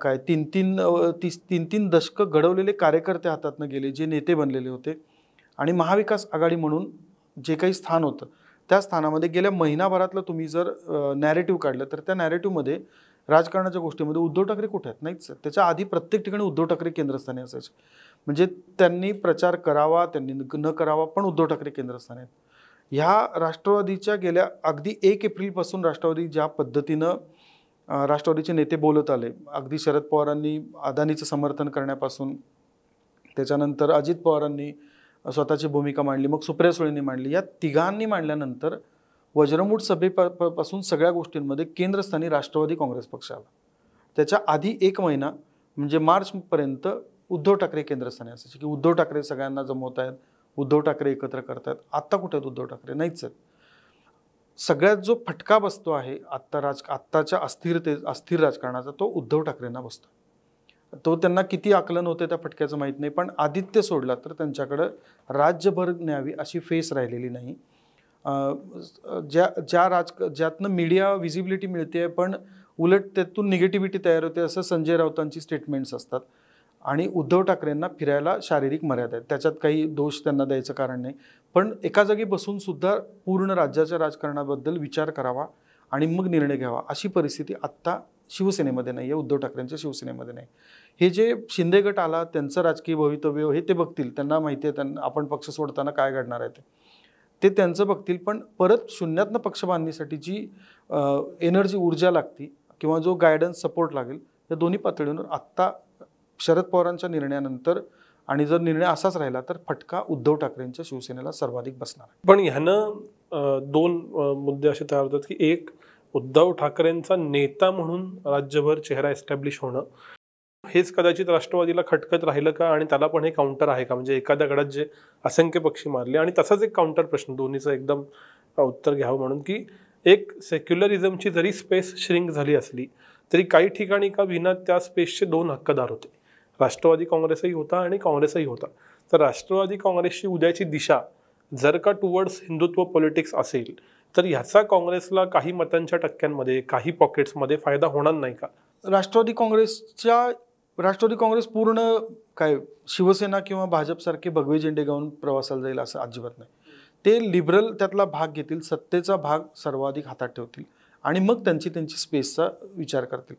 Speaker 1: काय तीन तीन तीस तीन तीन दशकं घडवलेले कार्यकर्ते हातातनं गेले जे नेते बनलेले होते आणि महाविकास आघाडी म्हणून जे काही स्थान होतं त्या स्थानामध्ये गेल्या महिनाभरातलं तुम्ही जर नॅरेटिव्ह काढलं तर त्या नॅरेटिव्हमध्ये राजकारणाच्या गोष्टीमध्ये उद्धव ठाकरे कुठे आहेत नाहीच त्याच्या आधी प्रत्येक ठिकाणी उद्धव ठाकरे केंद्रस्थानी असायचे म्हणजे त्यांनी प्रचार करावा त्यांनी न करावा पण उद्धव ठाकरे केंद्रस्थानी आहेत ह्या राष्ट्रवादीच्या गेल्या अगदी एक एप्रिलपासून राष्ट्रवादी ज्या पद्धतीनं राष्ट्रवादीचे नेते बोलत आले अगदी शरद पवारांनी अदानीचं समर्थन करण्यापासून त्याच्यानंतर अजित पवारांनी स्वतःची भूमिका मांडली मग सुप्रिया सुळेंनी मांडली या तिघांनी मांडल्यानंतर वज्रमूठ सभेपासून सगळ्या गोष्टींमध्ये केंद्रस्थानी राष्ट्रवादी काँग्रेस पक्ष आला त्याच्या आधी एक महिना म्हणजे मार्चपर्यंत उद्धव ठाकरे केंद्रस्थानी असायचे की उद्धव ठाकरे सगळ्यांना जमवत आहेत उद्धव ठाकरे एकत्र आहेत आत्ता कुठे आहेत उद्धव ठाकरे नाहीच आहेत सगळ्यात जो फटका बसतो आहे आत्ता राज आत्ताच्या अस्थिरते अस्थिर राजकारणाचा तो उद्धव ठाकरेंना बसतो तो त्यांना किती आकलन होते त्या फटक्याचं माहीत नाही पण आदित्य सोडला तर त्यांच्याकडं राज्यभर न्यावी अशी फेस राहिलेली नाही ज्या ज्या राज ज्यातनं मीडिया विजिबिलिटी मिळते आहे पण उलट त्यातून निगेटिव्हिटी तयार होते असं संजय राऊतांची स्टेटमेंट्स असतात आणि उद्धव ठाकरेंना फिरायला शारीरिक मर्यादा आहेत त्याच्यात काही दोष त्यांना द्यायचं कारण नाही पण एका जागी बसूनसुद्धा पूर्ण राज्याच्या राजकारणाबद्दल विचार करावा आणि मग निर्णय घ्यावा अशी परिस्थिती आत्ता शिवसेनेमध्ये नाही आहे उद्धव ठाकरेंच्या शिवसेनेमध्ये नाही हे जे शिंदे गट आला त्यांचं राजकीय भवितव्य हे ते बघतील त्यांना माहिती आहे त्यांना आपण पक्ष सोडताना काय घडणार आहे ते ते त्यांचं बघतील पण परत शून्यातनं पक्ष बांधणीसाठी जी एनर्जी ऊर्जा लागती किंवा जो गायडन्स सपोर्ट लागेल या दोन्ही पातळीवर आत्ता शरद पवारांच्या निर्णयानंतर आणि जर निर्णय असाच राहिला तर फटका उद्धव ठाकरेंच्या शिवसेनेला सर्वाधिक बसणार पण ह्यानं
Speaker 2: दोन मुद्दे असे तयार होतात की एक उद्धव ठाकरेंचा नेता म्हणून राज्यभर चेहरा एस्टॅब्लिश होणं हेच कदाचित राष्ट्रवादीला खटकत राहिलं का आणि त्याला पण हे काउंटर आहे का म्हणजे एखाद्या गडात जे असंख्य पक्षी मारले आणि तसाच एक काउंटर प्रश्न दोन्हीचं एकदम उत्तर घ्यावं म्हणून की एक सेक्युलरिझमची जरी स्पेस श्रिंक झाली असली तरी काही ठिकाणी का विना त्या स्पेसचे दोन हक्कदार होते राष्ट्रवादी काँग्रेसही होता आणि काँग्रेसही होता तर राष्ट्रवादी काँग्रेसची उद्याची दिशा जर का टुवर्ड्स हिंदुत्व पॉलिटिक्स असेल तर ह्याचा काँग्रेसला काही मतांच्या टक्क्यांमध्ये काही पॉकेट्समध्ये फायदा होणार नाही
Speaker 1: का राष्ट्रवादी काँग्रेसच्या राष्ट्रवादी काँग्रेस पूर्ण काय शिवसेना किंवा भाजपसारखे भगवे झेंडे गाऊन प्रवासाला जाईल असं अजिबात नाही ते लिबरल त्यातला भाग घेतील सत्तेचा भाग सर्वाधिक हातात ठेवतील आणि मग त्यांची त्यांची स्पेसचा विचार करतील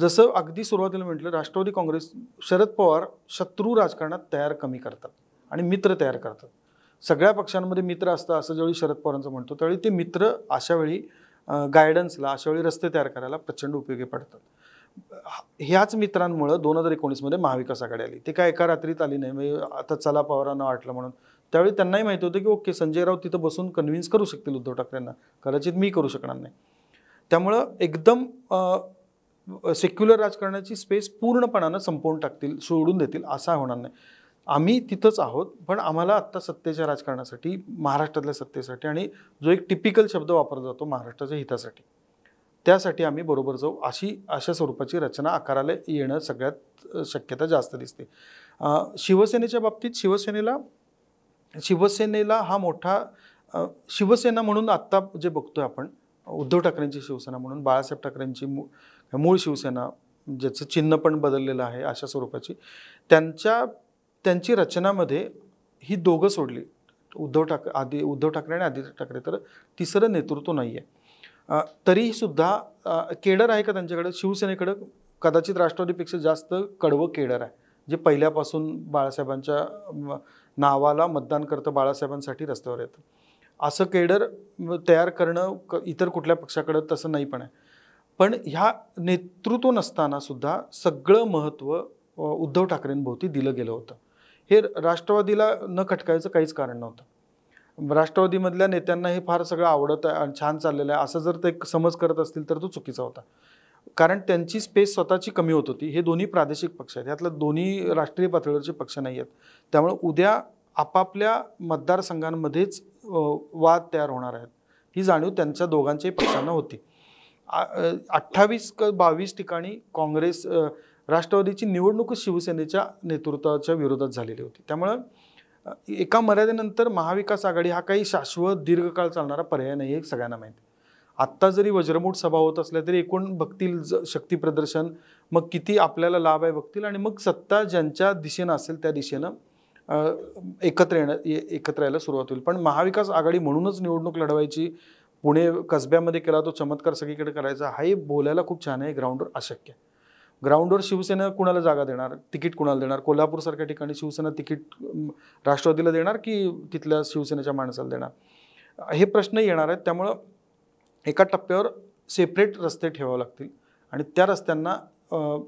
Speaker 1: जसं अगदी सुरुवातीला म्हटलं राष्ट्रवादी काँग्रेस शरद पवार शत्रू राजकारणात तयार कमी करतात आणि मित्र तयार करतात सगळ्या पक्षांमध्ये मित्र असतं असं ज्यावेळी शरद पवारांचं म्हणतो त्यावेळी ते मित्र अशावेळी गायडन्सला अशावेळी रस्ते तयार करायला प्रचंड उपयोगी पडतात ह्याच मित्रांमुळं दोन हजार एकोणीसमध्ये महाविकास आघाडी आली ते काय एका रात्रीत आली नाही म्हणजे आता चला पवारांना वाटलं म्हणून त्यावेळी त्यांनाही माहिती होतं की ओके संजय राऊत तिथं बसून कन्व्हिन्स करू शकतील उद्धव ठाकरेंना कदाचित मी करू शकणार नाही त्यामुळं एकदम सेक्युलर राजकारणाची स्पेस पूर्णपणानं संपवून टाकतील सोडून देतील असा होणार नाही आम्ही तिथंच आहोत पण आम्हाला आत्ता सत्तेच्या राजकारणासाठी महाराष्ट्रातल्या सत्तेसाठी आणि जो एक टिपिकल शब्द वापरला जातो महाराष्ट्राच्या हितासाठी त्यासाठी आम्ही बरोबर जाऊ अशी अशा स्वरूपाची रचना आकाराला येणं सगळ्यात शक्यता जास्त दिसते शिवसेनेच्या बाबतीत शिवसेनेला शिवसेनेला हा मोठा शिवसेना म्हणून आत्ता जे बघतोय आपण उद्धव ठाकरेंची शिवसेना म्हणून बाळासाहेब ठाकरेंची मूळ मूळ शिवसेना ज्याचं चिन्ह पण बदललेलं आहे अशा स्वरूपाची त्यांच्या त्यांची रचनामध्ये ही दोघं सोडली उद्धव ठाकरे आधी उद्धव ठाकरे आणि आदित्य ठाकरे तर तिसरं नेतृत्व नाही आहे तरीहीसुद्धा केडर आहे का त्यांच्याकडे शिवसेनेकडं कदाचित राष्ट्रवादीपेक्षा जास्त कडवं केडर आहे जे पहिल्यापासून बाळासाहेबांच्या नावाला मतदान करतं बाळासाहेबांसाठी रस्त्यावर येतं असं केडर तयार करणं क इतर कुठल्या पक्षाकडं तसं नाही पण आहे पण ह्या नेतृत्व नसतानासुद्धा सगळं महत्त्व उद्धव ठाकरेंभोवती दिलं गेलं होतं हे राष्ट्रवादीला न खटकायचं काहीच कारण नव्हतं राष्ट्रवादीमधल्या नेत्यांना हे फार सगळं आवडत आहे आणि छान चाललेलं आहे असं जर ते समज करत असतील तर तो चुकीचा होता कारण त्यांची स्पेस स्वतःची कमी होत होती हे दोन्ही प्रादेशिक पक्ष आहेत यातलं दोन्ही राष्ट्रीय पातळीवरचे पक्ष नाही आहेत त्यामुळे उद्या आपापल्या मतदारसंघांमध्येच वाद तयार होणार आहेत ही जाणीव त्यांच्या दोघांच्याही पक्षांना होती अठ्ठावीस क बावीस ठिकाणी काँग्रेस राष्ट्रवादीची निवडणूक शिवसेनेच्या नेतृत्वाच्या विरोधात झालेली होती त्यामुळं एका मर्यादेनंतर महाविकास आघाडी हा काही शाश्वत दीर्घकाळ चालणारा पर्याय नाही आहे सगळ्यांना माहिती आत्ता जरी वज्रमूठ सभा होत असल्या तरी एकूण बघतील ज शक्तीप्रदर्शन मग किती आपल्याला लाभ आहे बघतील आणि मग सत्ता ज्यांच्या दिशेनं असेल त्या दिशेनं एकत्र येणं एकत्र यायला सुरुवात होईल पण महाविकास आघाडी म्हणूनच निवडणूक लढवायची पुणे कसब्यामध्ये केला तो चमत्कार सगळीकडे करायचा हाही बोलायला खूप छान आहे ग्राउंडवर अशक्य आहे ग्राउंडवर शिवसेना कुणाला जागा देणार तिकीट कुणाला देणार कोल्हापूरसारख्या ठिकाणी शिवसेना तिकीट राष्ट्रवादीला देणार की तिथल्या शिवसेनेच्या माणसाला देणार हे प्रश्न येणार आहेत त्यामुळं एका टप्प्यावर सेपरेट रस्ते ठेवावे लागतील आणि त्या रस्त्यांना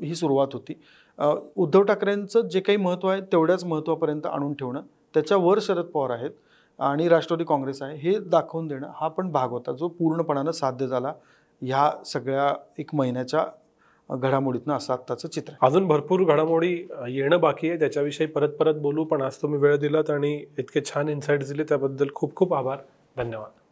Speaker 1: ही सुरुवात होती उद्धव ठाकरेंचं जे काही महत्त्व आहे तेवढ्याच महत्त्वापर्यंत आणून ठेवणं त्याच्यावर शरद पवार आहेत आणि राष्ट्रवादी काँग्रेस आहे हे दाखवून देणं हा पण भाग होता जो पूर्णपणानं साध्य झाला ह्या सगळ्या एक महिन्याच्या घडामोडीतनं असं आत्ताचं चित्र अजून भरपूर घडामोडी येणं बाकी आहे त्याच्याविषयी परत परत
Speaker 2: बोलू पण आज तुम्ही वेळ दिलात आणि इतके छान इन्साईट दिले त्याबद्दल खूप खूप आभार धन्यवाद